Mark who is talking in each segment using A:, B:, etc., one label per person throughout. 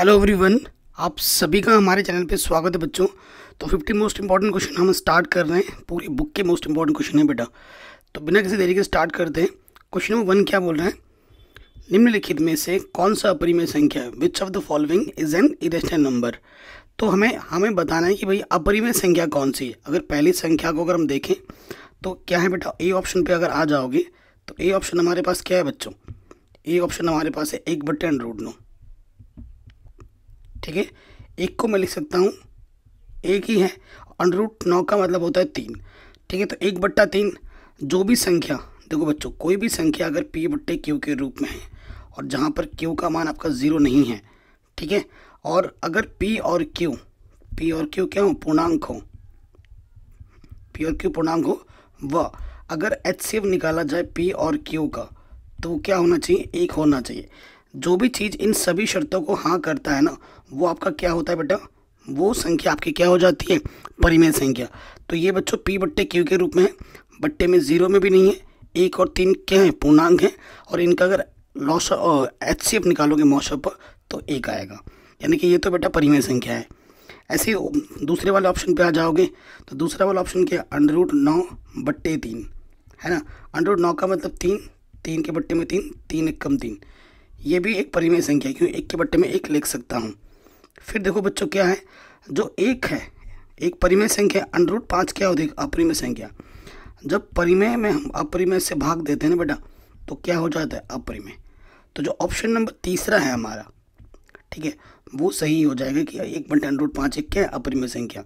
A: hello everyone आप सभी का हमारे चैनल पे स्वागत है बच्चों तो फिफ्टी मोस्ट इंपॉर्टेंट क्वेश्चन हम स्टार्ट कर रहे हैं पूरी बुक के मोस्ट इंपॉर्टेंट क्वेश्चन है बेटा तो बिना किसी देरी के स्टार्ट करते हैं क्वेश्चन नंबर वन क्या बोल रहे हैं निम्नलिखित में से कौन सा अपरिमेय संख्या है which of the following is an irrational number तो हमें हमें बताना है कि भाई अपरिमेय संख्या कौन सी है अगर पहली संख्या को अगर हम देखें तो क्या है बेटा ए ऑप्शन पर अगर आ जाओगे तो ए ऑप्शन हमारे पास क्या है बच्चों ए ऑप्शन हमारे पास है एक बटन एंड रूट नौ ठीक है एक को मैं लिख सकता हूँ एक ही है अंडर रूट नौ का मतलब होता है तीन ठीक है तो एक बट्टा तीन जो भी संख्या देखो बच्चों कोई भी संख्या अगर पी बट्टे क्यू के रूप में है और जहाँ पर क्यू का मान आपका ज़ीरो नहीं है ठीक है और अगर पी और क्यू पी और क्यू क्या हो पूर्णांक हो पी और क्यू पूर्णांक हो व अगर एच सी निकाला जाए पी और क्यू का तो क्या होना चाहिए एक होना चाहिए जो भी चीज़ इन सभी शर्तों को हाँ करता है ना वो आपका क्या होता है बेटा वो संख्या आपकी क्या हो जाती है परिमेय संख्या तो ये बच्चों पी बट्टे क्यू के रूप में है बट्टे में ज़ीरो में भी नहीं है एक और तीन क्या है पूर्णांक हैं और इनका अगर लॉस एच सी एफ निकालोगे मौसम पर तो एक आएगा यानी कि ये तो बेटा परिमेय संख्या है ऐसे दूसरे वाले ऑप्शन पे आ जाओगे तो दूसरा वाला ऑप्शन क्या है अंडरूट नौ बट्टे तीन है ना अंडरूट नौ का मतलब तीन तीन के बट्टे में तीन तीन एक कम तीन ये भी एक परिमेय संख्या है क्यों एक के बट्टे में एक लिख सकता हूँ फिर देखो बच्चों क्या है जो एक है एक परिमेय संख्या अंडर रूट पाँच क्या होती है अपरिमेय संख्या जब परिमेय में हम अपरिमेय से भाग देते हैं ना बेटा तो क्या हो जाता है अपरिमेय तो जो ऑप्शन नंबर तीसरा है हमारा ठीक है वो सही हो जाएगा कि एक बटे अंडर रूट पाँच एक क्या है अपरिमेय संख्या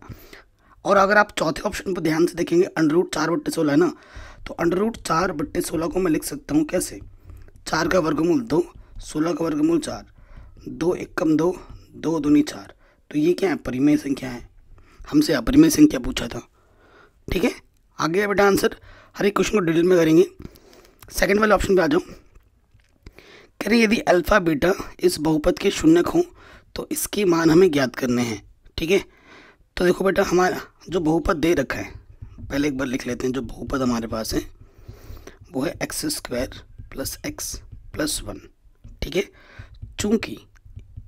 A: और अगर आप चौथे ऑप्शन पर ध्यान से देखेंगे अंडर रूट चार बट्टे सोलह है ना तो अंडर रूट चार बट्टे सोलह को मैं लिख सकता हूँ कैसे चार का वर्गमूल दो सोलह का वर्गमूल चार दो एक कम दो दो दूनी चार तो ये क्या है परिमेय संख्या है हमसे अपरिमेय संख्या पूछा था ठीक है आगे बेटा आंसर हर एक क्वेश्चन को डिटेल में करेंगे सेकंड वाले ऑप्शन पे आ जाओ कह रहे यदि अल्फ़ा बीटा इस बहुपद के शून्य हों तो इसकी मान हमें ज्ञात करने हैं ठीक है तो देखो बेटा हमारा जो बहुपद दे रखा है पहले एक बार लिख लेते हैं जो बहुपद हमारे पास है वो है X square plus X plus one ठीक है चूँकि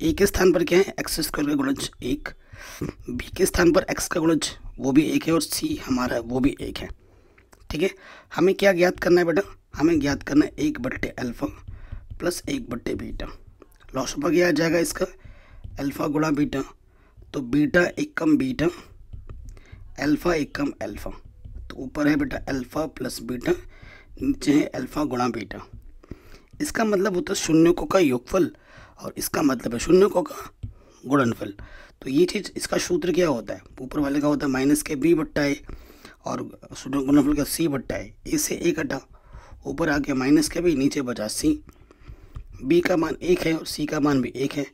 A: ए के स्थान पर क्या है एक्स स्क्वायर का गुणज एक बी के स्थान पर एक्स का गुणज वो भी एक है और सी हमारा वो भी एक है ठीक है हमें क्या ज्ञात करना है बेटा हमें ज्ञात करना है एक बट्टे अल्फ़ा प्लस एक बट्टे बीटा पर क्या आ जाएगा इसका अल्फ़ा गुणा बीटा तो बीटा एक कम बीटा अल्फ़ा एक कम अल्फ़ा तो ऊपर है बेटा अल्फ़ा प्लस बीटा नीचे है अल्फ़ा गुणा बीटा इसका मतलब होता है शून्य को का योगफल और इसका मतलब है शून्य को कहा गुणनफल तो ये चीज़ इसका सूत्र क्या होता है ऊपर वाले का होता है माइनस के बी बट्टा ए और शून्य गुणनफल का सी बट्टा ए ए से एक हटा ऊपर आ गया माइनस के बी नीचे बचा सी बी का मान एक है और सी का मान भी एक है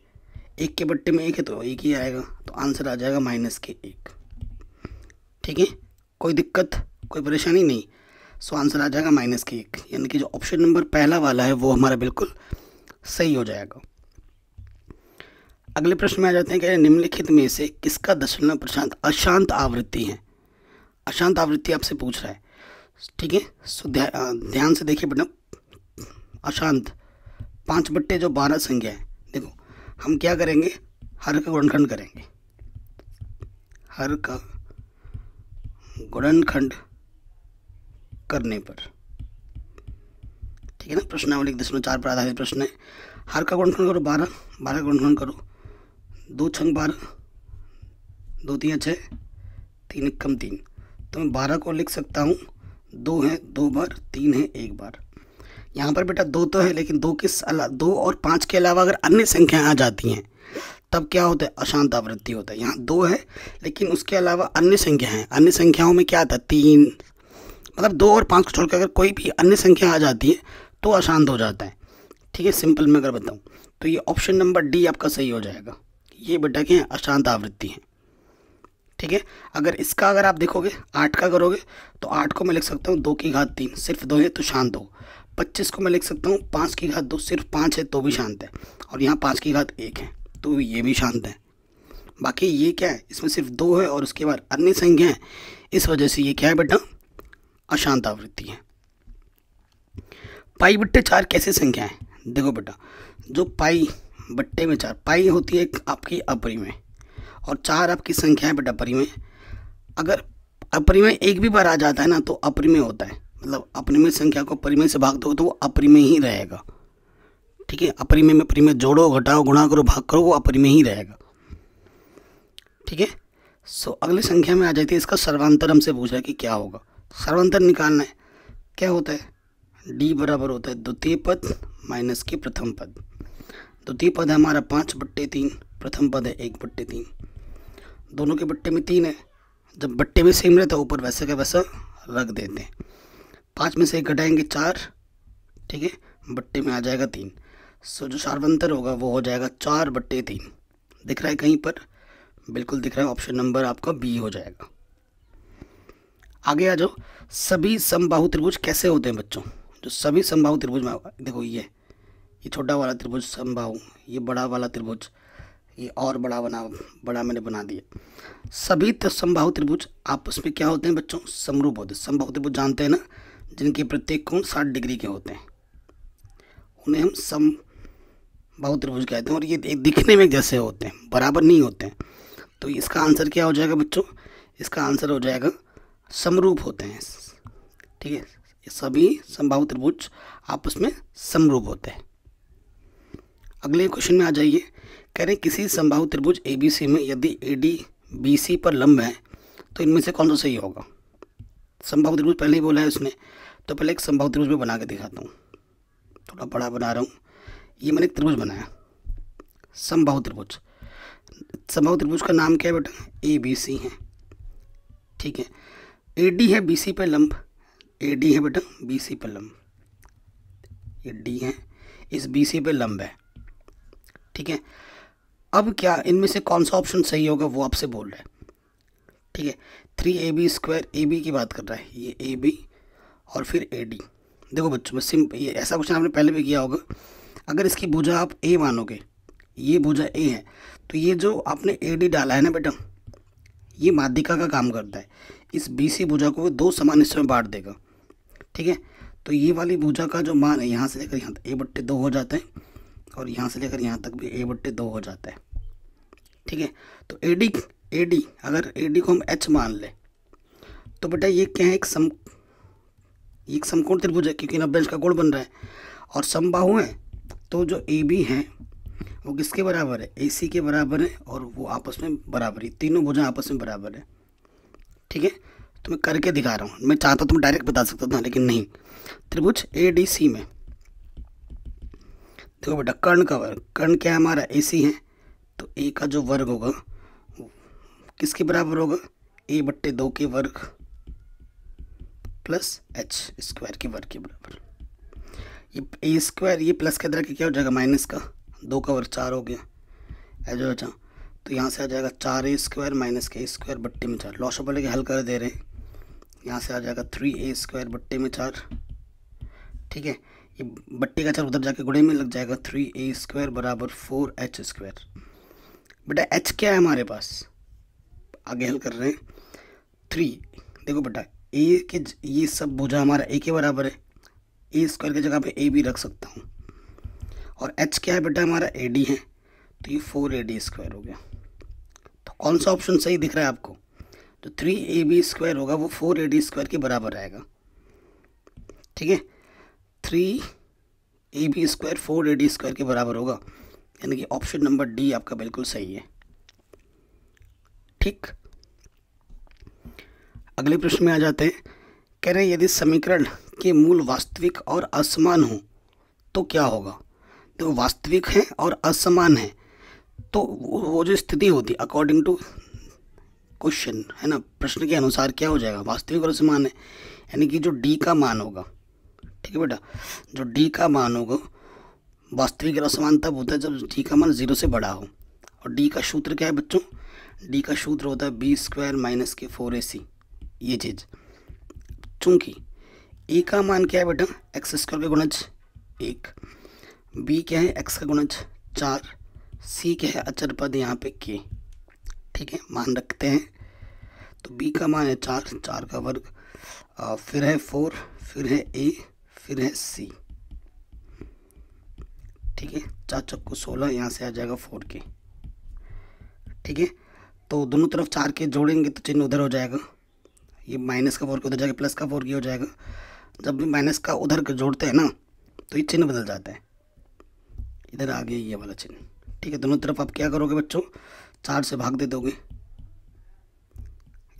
A: एक के बट्टे में एक है तो एक ही आएगा तो आंसर आ जाएगा माइनस के एक ठीक है कोई दिक्कत कोई परेशानी नहीं सो आंसर आ जाएगा माइनस के एक यानी कि जो ऑप्शन नंबर पहला वाला है वो हमारा बिल्कुल सही हो जाएगा अगले प्रश्न में आ जाते हैं कि निम्नलिखित में से किसका दशमलव प्रशांत अशांत आवृत्ति है अशांत आवृत्ति आपसे पूछ रहा है ठीक है सो ध्यान से देखिए बेटा अशांत पाँच बट्टे जो बारह संख्या है देखो हम क्या करेंगे हर का गुणखंड करेंगे हर का गुणनखंड करने पर ठीक है ना प्रश्नावली एक दशमलव चार पर आधारित प्रश्न है हर का गुणखंड करो बारह बारह का गुणखंड करो दो छंग बारह दो तीन छः तीन एक कम तीन तो मैं बारह को लिख सकता हूँ दो है दो बार तीन है एक बार यहाँ पर बेटा दो तो है लेकिन दो के दो और पाँच के अलावा अगर अन्य संख्याएं आ जाती हैं तब क्या होता है अशांत आवृत्ति होता है यहाँ दो है लेकिन उसके अलावा अन्य संख्या है अन्य संख्याओं में क्या आता है तीन मतलब दो और पाँच को छोड़कर अगर कोई भी अन्य संख्या आ जाती है तो अशांत हो जाता है ठीक है सिंपल में अगर बताऊँ तो ये ऑप्शन नंबर डी आपका सही हो जाएगा ये बेटा क्या अशांत आवृत्ति है ठीक है अगर इसका अगर आप देखोगे आठ का करोगे तो आठ को मैं लिख सकता हूँ दो की घात तीन सिर्फ दो है तो शांत हो पच्चीस को मैं लिख सकता हूँ पाँच की घात दो सिर्फ पाँच है तो भी शांत है और यहाँ पाँच की घात एक है तो ये भी शांत है बाकी ये क्या है इसमें सिर्फ दो है और उसके बाद अन्य संख्या है इस वजह से ये क्या है बेटा अशांत आवृत्ति है पाई बट्टे चार कैसे संख्या है देखो बेटा जो पाई बट्टे में चार पाई होती है आपकी अपरी में और चार आपकी संख्या है बट अपरी में अगर अपरी में एक भी बार आ जाता है ना तो अपरी में होता है मतलब अपरी में संख्या को परिमय से भाग दो तो वो अपरी में ही रहेगा ठीक है अपरी में अपरी में जोड़ो घटाओ गुणा करो भाग करो वो अपरी में ही रहेगा ठीक है सो अगली संख्या में आ जाती है इसका सर्वांतर हमसे पूछ रहा है कि क्या होगा सर्वांतर निकालना है क्या होता है डी बराबर होता है द्वितीय पद माइनस के प्रथम पद तो पद है हमारा पाँच बट्टे तीन प्रथम पद है एक बट्टे तीन दोनों के बट्टे में तीन है जब बट्टे में सेम रहता है ऊपर वैसे का वैसा रख देते हैं पाँच में से एक घटाएंगे चार ठीक है बट्टे में आ जाएगा तीन सो जो सार्वंतर होगा वो हो जाएगा चार बट्टे तीन दिख रहा है कहीं पर बिल्कुल दिख रहा है ऑप्शन नंबर आपका बी हो जाएगा आगे आ जाओ सभी समबाहु त्रिभुज कैसे होते हैं बच्चों जो सभी समबाहु त्रिभुज में देखो ये ये छोटा वाला त्रिभुज समबाहु ये बड़ा वाला त्रिभुज ये और बड़ा बना बड़ा मैंने बना दिया सभी समबाहु त्रिभुज आपस में क्या होते हैं बच्चों समरूप होते हैं समबाहु त्रिभुज जानते हैं ना जिनके प्रत्येक कोण साठ डिग्री के होते हैं उन्हें हम सम त्रिभुज कहते हैं और ये दिखने में जैसे होते हैं बराबर नहीं होते हैं तो इसका आंसर क्या हो जाएगा बच्चों इसका आंसर हो जाएगा समरूप होते हैं ठीक है सभी संभाव त्रिभुज आपस में समरूप होते हैं अगले क्वेश्चन में आ जाइए कह रहे किसी संभाव त्रिभुज ए बी सी में यदि ए डी बी सी पर लंब है तो इनमें से कौन सा सही होगा संभाव त्रिभुज पहले ही बोला है उसने तो पहले एक संभाव त्रिभुज में बना के दिखाता हूँ थोड़ा बड़ा बना रहा हूँ ये मैंने एक त्रिभुज बनाया संभाव त्रिभुज संभाव त्रिभुज का नाम क्या है बेटा ए बी सी है ठीक है ए डी है बी सी पर लंब ए डी है बेटा बी सी पर लंब ए डी है इस बी सी पर लंब है ठीक है अब क्या इनमें से कौन सा ऑप्शन सही होगा वो आपसे बोल रहा है ठीक है three A B square A B की बात कर रहा है ये ए बी और फिर ए डी देखो बच्चों मैं सिम ये ऐसा क्वेश्चन आपने पहले भी किया होगा अगर इसकी भुजा आप ए मानोगे ये भुजा ए है तो ये जो आपने ए डी डाला है ना बेटा ये माध्यिका का, का काम करता है इस बी सी भुजा को दो समान हिस्सों में बांट देगा ठीक है तो ये वाली भुजा का जो मान है यहाँ से लेकर यहाँ तक ए बट्टे दो हो जाते हैं और यहाँ से लेकर यहाँ तक भी ए बट्टे दो हो जाता है ठीक है तो ए डी ए डी अगर ए डी को हम एच मान लें तो बेटा ये क्या है एक सम एक समकोण त्रिभुज है क्योंकि नब्बे का गुण बन रहा है और समबाहु हैं तो जो ए बी हैं वो किसके बराबर है ए सी के बराबर है और वो आपस में बराबर ही तीनों भुजा आपस में बराबर है ठीक है तो मैं करके दिखा रहा हूँ मैं चाहता तो मैं डायरेक्ट बता सकता था लेकिन नहीं त्रिभुज ए डी सी में देखो बेटा कर्ण का वर्ग कर्ण क्या है हमारा ए सी है तो ए का जो वर्ग होगा किसके बराबर होगा ए बट्टे दो के वर्ग प्लस एच स्क्वायर के वर्ग के बराबर ये ए स्क्वायर ये प्लस के तरह के क्या हो जाएगा माइनस का दो का वर्ग चार हो गया एच हो जाए तो यहाँ से आ जाएगा चार ए स्क्वायर माइनस के ए स्क्वायर बट्टे में चार लॉस ऑफ के हल कर दे रहे हैं यहाँ से आ जाएगा थ्री ए स्क्वायर बट्टे में चार ठीक है ये बट्टे का चार उधर जाके गुड़े में लग जाएगा थ्री ए स्क्वायर बराबर फोर एच स्क्वायर बेटा एच क्या है हमारे पास आगे हल कर रहे हैं थ्री देखो बेटा ए के ये सब भुजा हमारा ए के बराबर है ए स्क्वायर की जगह पे ए भी रख सकता हूँ और एच क्या है बेटा हमारा ए डी है तो ये फोर ए डी स्क्वायर हो गया तो कौन सा ऑप्शन सही दिख रहा है आपको जो थ्री ए बी स्क्वायर होगा वो फोर ए डी स्क्वायर के बराबर आएगा ठीक है three A B square four A D square के बराबर होगा यानी कि ऑप्शन नंबर डी आपका बिल्कुल सही है ठीक अगले प्रश्न में आ जाते हैं कह रहे हैं यदि समीकरण के मूल वास्तविक और असमान हो तो क्या होगा तो वास्तविक हैं और असमान हैं तो वो जो स्थिति होती है अकॉर्डिंग टू क्वेश्चन है ना प्रश्न के अनुसार क्या हो जाएगा वास्तविक और असमान है यानी कि जो डी का मान होगा ठीक है बेटा जो डी का मान होगा वास्तविक असमानता तब होता है जब डी का मान जीरो से बड़ा हो और डी का सूत्र क्या है बच्चों डी का सूत्र होता है बी स्क्वायर माइनस के फोर ए सी ये चीज़ चूंकि ए का मान क्या है बेटा एक्स स्क्वायर का गुणज एक बी क्या है एक्स का गुणज चार सी क्या है अचर पद यहाँ पे के ठीक है मान रखते हैं तो बी का मान है चार चार का वर्ग फिर है फोर फिर है ए सी ठीक है चार को सोलह यहाँ से आ जाएगा फोर के ठीक है तो दोनों तरफ चार के जोड़ेंगे तो चिन्ह उधर हो जाएगा ये माइनस का फोर के उधर जाएगा प्लस का फोर की हो जाएगा जब भी माइनस का उधर जोड़ते हैं ना तो ये चिन्ह बदल जाता है इधर आ गया ये वाला चिन्ह ठीक है दोनों तरफ आप क्या करोगे बच्चों चार से भाग दे दोगे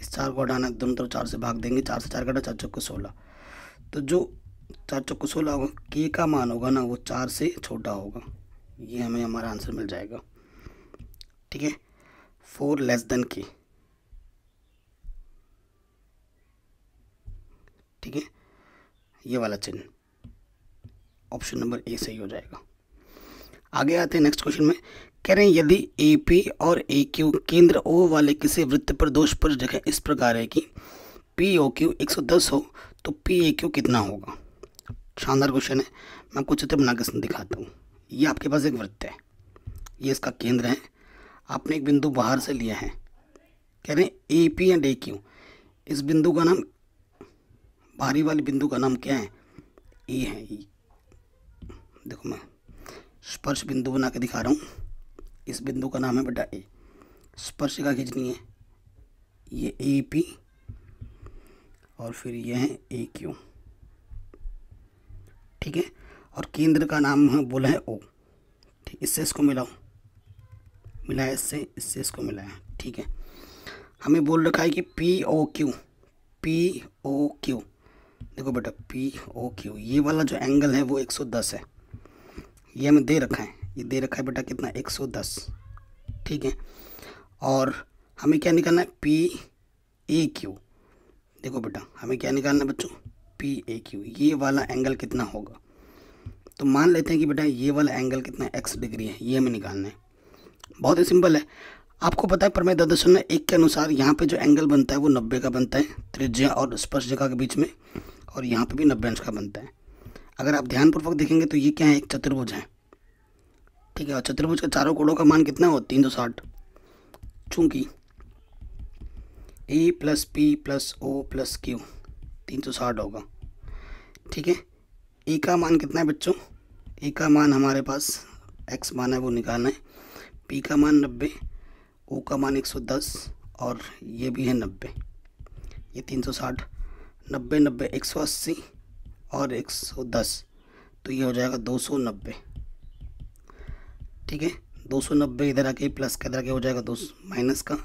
A: इस चार को हटाना दोनों तरफ चार से भाग देंगे चार से चार कटा चार को सोलह तो जो चार चौको सोलह होगा के का मान होगा ना वो चार से छोटा होगा ये हमें हमारा आंसर मिल जाएगा ठीक है फोर लेस देन के ठीक है ये वाला चिन्ह ऑप्शन नंबर ए सही हो जाएगा आगे आते हैं नेक्स्ट क्वेश्चन में कह रहे हैं यदि ए पी और ए क्यू केंद्र ओ वाले किसी वृत्त पर दोष पर जगह इस प्रकार है कि पी ओ क्यू एक सौ दस हो तो पी ए क्यू कितना होगा शानदार क्वेश्चन है मैं कुछ चित्र बना के दिखाता हूँ ये आपके पास एक वृत्त है ये इसका केंद्र है आपने एक बिंदु बाहर से लिया है कह रहे हैं A P and A Q इस बिंदु का नाम बाहरी वाले बिंदु का नाम क्या है ए है ई देखो मैं स्पर्श बिंदु बना के दिखा रहा हूँ इस बिंदु का नाम है बेटा ए स्पर्श का खींचनी है ये ए पी और फिर ये है ए क्यू ठीक है और केंद्र का नाम है बोला है ओ ठीक इससे इसको मिलाओ मिलाया इससे इससे इसको मिलाया ठीक है हमें बोल रखा है कि P O Q P O Q देखो बेटा पी ओ क्यू ये वाला जो एंगल है वो 110 है ये हमें दे रखा है ये दे रखा है बेटा कितना 110 ठीक है और हमें क्या निकालना है पी ए क्यू देखो बेटा हमें क्या निकालना है बच्चों पी ए क्यू ये वाला एंगल कितना होगा तो मान लेते हैं कि बेटा ये वाला एंगल कितना एक्स डिग्री है ये हमें निकालना है बहुत ही सिंपल है आपको पता है परमे दस में एक के अनुसार यहाँ पे जो एंगल बनता है वो नब्बे का बनता है त्रिज्या और स्पर्श जगह के बीच में और यहाँ पे भी नब्बे अंश का बनता है अगर आप ध्यानपूर्वक देखेंगे तो ये क्या है एक चतुर्भुज है ठीक है और चतुर्भुज के चारों कोणों का मान कितना हो तीन सौ साठ चूँकि A plus P plus O plus Q तीन सौ साठ होगा ठीक है ए e का मान कितना है बच्चों ए e का मान हमारे पास एक्स मान है वो निकालना है पी का मान नब्बे ओ का मान एक सौ दस और ये भी है नब्बे ये तीन सौ साठ नब्बे नब्बे एक सौ अस्सी और एक सौ दस तो ये हो जाएगा दो सौ नब्बे ठीक है दो सौ नब्बे इधर आके प्लस का इधर आके हो जाएगा दो माइनस का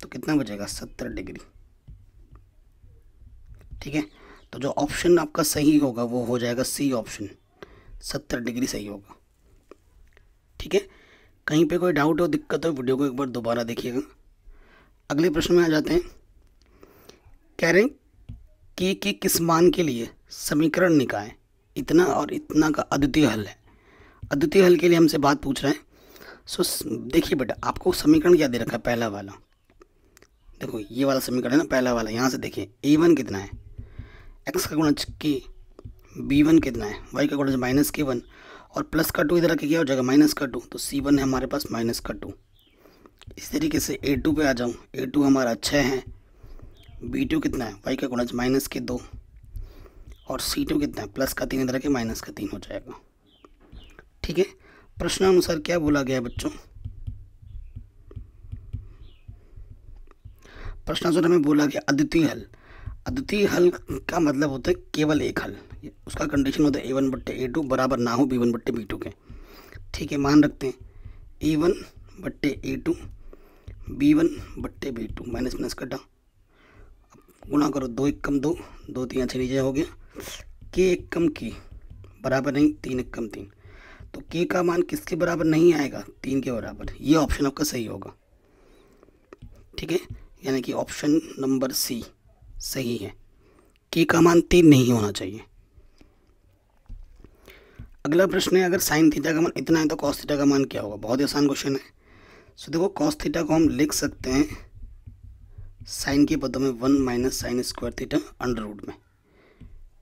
A: तो कितना बचेगा सत्तर डिग्री ठीक है तो जो ऑप्शन आपका सही होगा वो हो जाएगा सी ऑप्शन सत्तर डिग्री सही होगा ठीक है कहीं पे कोई डाउट हो दिक्कत हो वीडियो को एक बार दोबारा देखिएगा अगले प्रश्न में आ जाते हैं कह रहे हैं कि, कि किस मान के लिए समीकरण निकाय इतना और इतना का अद्वितीय हल है अद्वितीय हल के लिए हमसे बात पूछ रहे हैं सो देखिए बेटा आपको समीकरण क्या दे रखा है पहला वाला देखो ये वाला समीकरण है ना पहला वाला यहाँ से देखिए ए वन कितना है एक्स का गुणज के बी वन कितना है वाई का गुणज माइनस के वन और प्लस का टू इधर आके क्या हो जाएगा माइनस का टू तो सी वन है हमारे पास माइनस का टू इस तरीके से ए टू पर आ जाऊँ ए टू हमारा छः है बी टू कितना है वाई का गुणज माइनस के दो और सी टू कितना है प्लस का तीन इधर आके माइनस का तीन हो जाएगा ठीक है प्रश्नानुसार क्या बोला गया बच्चों प्रश्नानुसार हमें बोला गया अद्वितीय हल अद्वितीय हल का मतलब होता है केवल एक हल उसका कंडीशन होता है ए वन बट्टे ए टू बराबर ना हो बी वन बट्टे बी टू के ठीक है मान रखते हैं ए वन बट्टे ए टू बी वन बट्टे बी टू माइनस माइनस कटा गुणा करो दो एक कम दो दो तीन छः नीचे हो गया के एक कम की बराबर नहीं तीन एक कम तीन तो के का मान किसके बराबर नहीं आएगा तीन के बराबर ये ऑप्शन आपका सही होगा ठीक है यानी कि ऑप्शन नंबर सी सही है के का मान तीन नहीं होना चाहिए अगला प्रश्न है अगर साइन थीटा का मान इतना है तो कॉस थीटा का मान क्या होगा बहुत ही आसान क्वेश्चन है सो देखो कॉस थीटा को हम लिख सकते हैं साइन के पदों में one minus sine square theta under root में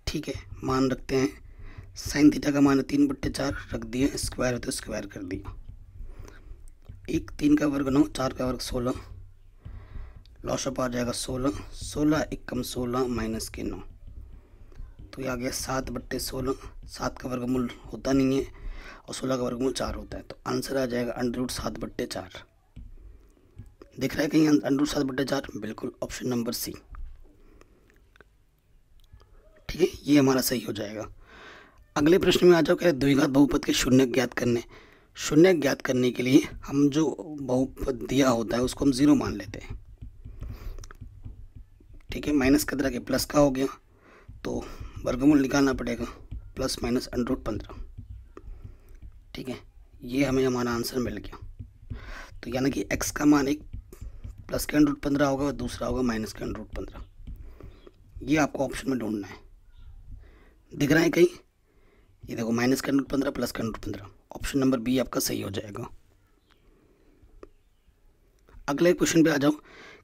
A: ठीक है मान रखते हैं साइन थीटा का मान तीन बट्टे चार रख दिए स्क्वायर तो स्क्वायर कर दिया एक तीन का वर्ग नौ चार का वर्ग सोलह लॉस ऑफ आ जाएगा सोलह सोलह इक्कम सोलह माइनस के नौ तो ये आ गया सात बट्टे सोलह सात का वर्गमूल होता नहीं है और सोलह का वर्गमूल चार होता है तो आंसर आ जाएगा अंडर रूट सात बट्टे चार दिख रहा है कहीं अंडर रूट सात बट्टे चार बिल्कुल ऑप्शन नंबर सी ठीक है ये हमारा सही हो जाएगा अगले प्रश्न में आ जाओ क्या द्विघात बहुपद के शून्य ज्ञात करने शून्य ज्ञात करने के लिए हम जो बहुपद दिया होता है उसको हम ज़ीरो मान लेते हैं ठीक है माइनस कितना के प्लस का हो गया तो वर्गमूल निकालना पड़ेगा प्लस माइनस अंडरूट पंद्रह ठीक है ये हमें हमारा आंसर मिल गया तो यानी कि एक्स का मान एक प्लस के अंडरूट पंद्रह होगा और दूसरा होगा माइनस के अंडरूट पंद्रह ये आपको ऑप्शन में ढूंढना है दिख रहा है कहीं ये देखो माइनस के अंडरूट पंद्रह प्लस के अंडरूट पंद्रह ऑप्शन नंबर बी आपका सही हो जाएगा अगले क्वेश्चन पे आ जाओ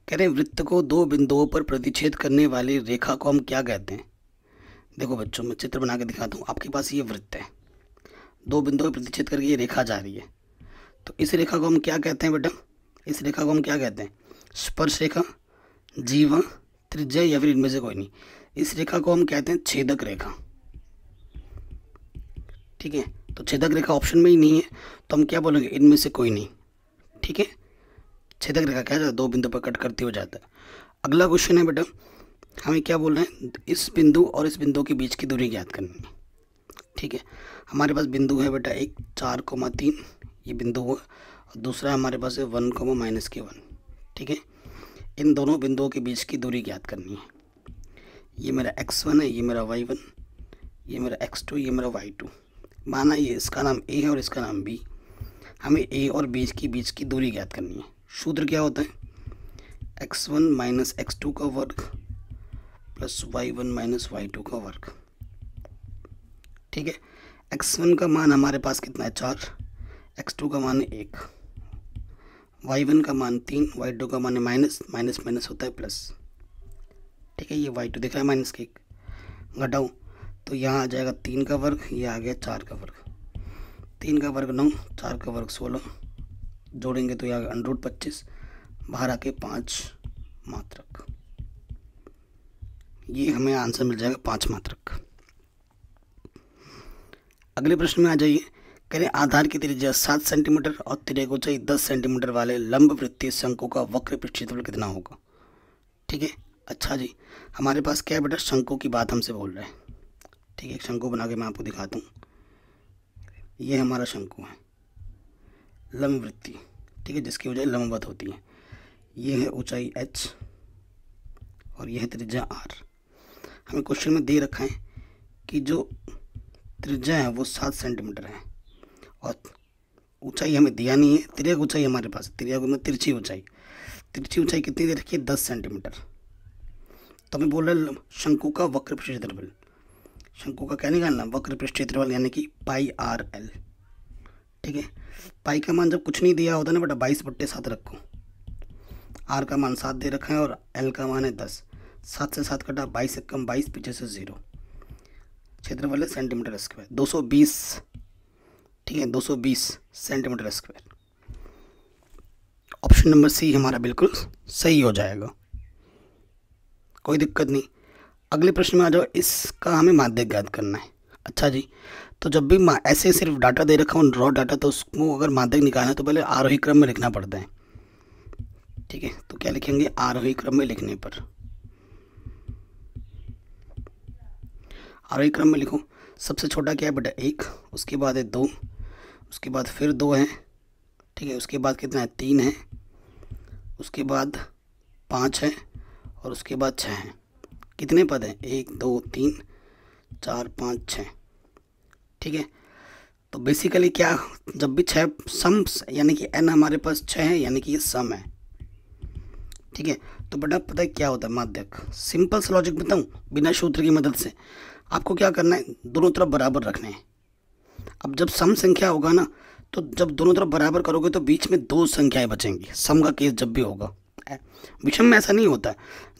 A: कह रहे हैं वृत्त को दो बिंदुओं पर प्रतिच्छेद करने वाली रेखा को हम क्या कहते हैं देखो बच्चों मैं चित्र बना के दिखाता हूँ आपके पास ये वृत्त है दो बिंदुओं पर प्रतिच्छेद करके ये रेखा जा रही है तो इस रेखा को हम क्या कहते हैं बेटा इस रेखा को हम क्या कहते हैं स्पर्श रेखा जीवा त्रिज्या या फिर इनमें से कोई नहीं इस रेखा को हम कहते हैं छेदक रेखा ठीक है तो छेदक रेखा ऑप्शन में ही नहीं है तो हम क्या बोलेंगे इनमें से कोई नहीं ठीक है छेदक रेखा क्या दो बिंदु पर कट करती हो जाता है अगला क्वेश्चन है बेटा हमें क्या बोल रहे हैं इस बिंदु और इस बिंदु के बीच की दूरी ज्ञात करनी है ठीक है हमारे पास बिंदु है बेटा एक चार कोमा तीन ये बिंदु हुआ और दूसरा हमारे पास है वन कोमा माइनस के वन ठीक है इन दोनों बिंदुओं के बीच की दूरी ज्ञात करनी है ये मेरा एक्स वन है ये मेरा वाई वन ये मेरा एक्स टू ये मेरा वाई टू माना ये इसका नाम ए है और इसका नाम बी हमें ए और बी के बीच की दूरी ज्ञात करनी है सूत्र क्या होता है X one minus X two का वर्ग plus Y one minus Y two का वर्ग ठीक है एक्स वन का मान हमारे पास कितना है चार एक्स टू का मान है एक वाई वन का मान तीन वाई टू का मान है माइनस माइनस माइनस होता है प्लस ठीक है ये वाई टू रहा है माइनस के एक घटाऊँ तो यहाँ आ जाएगा तीन का वर्ग ये आ गया चार का वर्ग तीन का वर्ग नौ चार का वर्ग सोलह जोड़ेंगे तो यह अनुरूट पच्चीस बाहर आके पाँच मात्रक ये हमें आंसर मिल जाएगा पाँच मात्रक अगले प्रश्न में आ जाइए कह रहे आधार की त्रिज्या सात सेंटीमीटर और त्रिकोचाई दस सेंटीमीटर वाले लंब वृत्तीय शंकु का वक्र प्रक्षेत्रफल कितना होगा ठीक है अच्छा जी हमारे पास क्या बेटा शंकु की बात हमसे बोल रहे हैं ठीक है शंकु बना के मैं आपको दिखाता हूँ ये हमारा शंकु है लंब वृत्ति ठीक है जिसकी वजह लंबवत होती है ये है ऊंचाई एच और यह है त्रिज्या आर हमें क्वेश्चन में दे रखा है कि जो त्रिज्या है वो सात सेंटीमीटर है और ऊंचाई हमें दिया नहीं है त्रिया ऊंचाई हमारे पास त्रिया में तिरछी ऊंचाई तिरछी ऊंचाई कितनी दे रखी है दस सेंटीमीटर तो हमें बोल रहे शंकु का वक्र क्षेत्रफल शंकु का क्या निकालना वक्र क्षेत्रफल यानी कि पाई आर एल ठीक है पाई का मान जब कुछ नहीं दिया होता ना बेटा बाईस बट्टे सात रखो आर का मान सात दे रखा है और एल का मान है दस सात से सात कटा बाईस एक कम बाईस पीछे से ज़ीरो क्षेत्रफल है सेंटीमीटर स्क्वायर दो सौ बीस ठीक है दो सौ बीस centimetre square option number C हमारा बिल्कुल सही हो जाएगा कोई दिक्कत नहीं अगले प्रश्न में आ जाओ इसका हमें माध्यक ज्ञात करना है अच्छा जी तो जब भी ऐसे सिर्फ डाटा दे रखा हूँ रॉ डाटा तो उसको अगर माध्यक निकालना है तो पहले आरोही क्रम में लिखना पड़ता है ठीक है तो क्या लिखेंगे आरोही क्रम में लिखने पर आरोही क्रम में लिखो सबसे छोटा क्या है बेटा एक उसके बाद है दो उसके बाद फिर दो है ठीक है उसके बाद कितना है तीन है उसके बाद पाँच है और उसके बाद छः हैं कितने पद हैं एक दो तीन चार पाँच छः ठीक है तो बेसिकली क्या जब भी छः सम्स यानी कि एन हमारे पास छः है यानी कि ये सम है ठीक है तो बेटा पता है क्या होता है माध्यक सिंपल से लॉजिक बताऊँ बिना सूत्र की मदद से आपको क्या करना है दोनों तरफ बराबर रखने हैं अब जब सम संख्या होगा ना तो जब दोनों तरफ बराबर करोगे तो बीच में दो संख्याएं बचेंगी सम का केस जब भी होगा विषम में ऐसा नहीं होता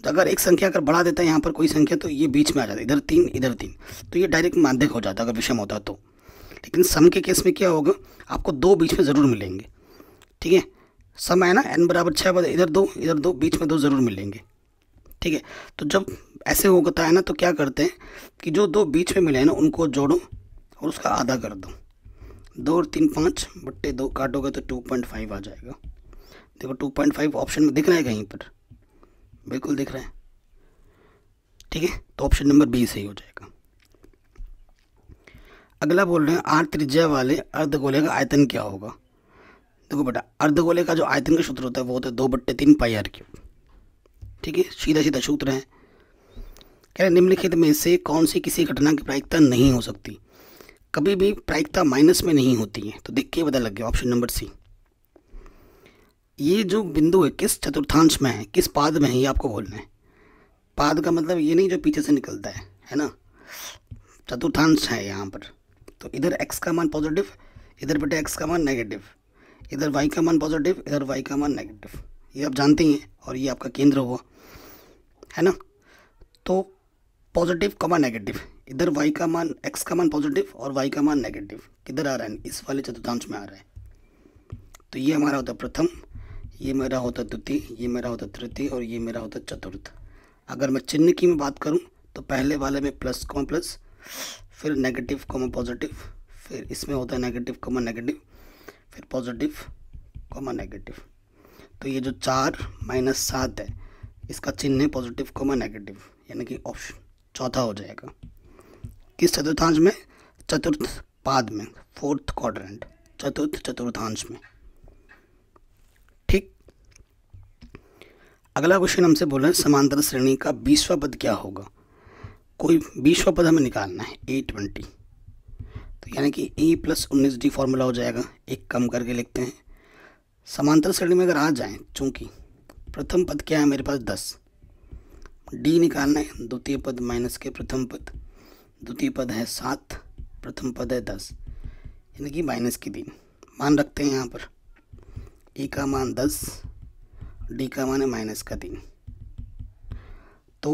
A: तो अगर एक संख्या अगर बढ़ा देता है यहाँ पर कोई संख्या तो ये बीच में आ जाता है इधर तीन इधर तीन तो ये डायरेक्ट माध्यक हो जाता है अगर विषम होता तो लेकिन सम के केस में क्या होगा आपको दो बीच में ज़रूर मिलेंगे ठीक है सम है ना एन बराबर छः बजे इधर दो इधर दो बीच में दो ज़रूर मिलेंगे ठीक है तो जब ऐसे होता है ना तो क्या करते हैं कि जो दो बीच में मिले हैं ना उनको जोड़ो और उसका आधा कर दो दो और तीन पाँच बट्टे दो काटोगे तो टू पॉइंट फाइव आ जाएगा देखो टू पॉइंट फाइव ऑप्शन में दिख रहा है कहीं पर बिल्कुल दिख रहे हैं ठीक है तो ऑप्शन नंबर बी सही हो जाएगा अगला बोल रहे हैं आठ त्रिज्या वाले अर्धगोले का आयतन क्या होगा देखो बेटा अर्धगोले का जो आयतन का सूत्र होता है वो होता है दो बट्टे तीन पाई आर क्यूब ठीक है सीधा सीधा सूत्र है कह रहे निम्नलिखित में से कौन सी किसी घटना की प्रायिकता नहीं हो सकती कभी भी प्रायिकता माइनस में नहीं होती है तो देख के पता लग गया ऑप्शन नंबर सी ये जो बिंदु है किस चतुर्थांश में है किस पाद में है ये आपको बोलना है पाद का मतलब ये नहीं जो पीछे से निकलता है है ना चतुर्थांश है यहाँ पर तो इधर एक्स का मान पॉजिटिव इधर बेटे एक्स का मान नेगेटिव इधर वाई का मान पॉजिटिव इधर वाई का मान नेगेटिव ये आप जानते ही हैं और ये आपका केंद्र हुआ है ना तो पॉजिटिव कमा नेगेटिव इधर वाई का मान एक्स का मान पॉजिटिव और वाई का मान नेगेटिव किधर आ रहा है इस वाले चतुर्थांश में आ रहा है तो ये हमारा होता है प्रथम ये मेरा होता द्वितीय ये मेरा होता तृतीय और ये मेरा होता चतुर्थ अगर मैं चिन्ह की बात करूँ तो पहले वाले में प्लस कॉम प्लस फिर नेगेटिव कॉमा पॉजिटिव फिर इसमें होता है नेगेटिव कॉमा नेगेटिव फिर पॉजिटिव कॉमा नेगेटिव तो ये जो चार माइनस सात है इसका चिन्ह है पॉजिटिव कॉमा नेगेटिव यानी कि ऑप्शन चौथा हो जाएगा किस चतुर्थांश में चतुर्थ पाद में फोर्थ क्वाड्रेंट चतुर्थ चतुर्थांश में अगला क्वेश्चन हमसे बोला हैं समांतर श्रेणी का बीसवा पद क्या होगा कोई बीसवा पद हमें निकालना है ए ट्वेंटी तो यानी कि ए प्लस उन्नीस डी फॉर्मूला हो जाएगा एक कम करके लिखते हैं समांतर श्रेणी में अगर आ जाए चूँकि प्रथम पद क्या है मेरे पास दस डी निकालना है द्वितीय पद माइनस के प्रथम पद द्वितीय पद है सात प्रथम पद है दस यानी कि माइनस की दिन मान रखते हैं यहाँ पर ए का मान दस डी का मान है माइनस का तीन तो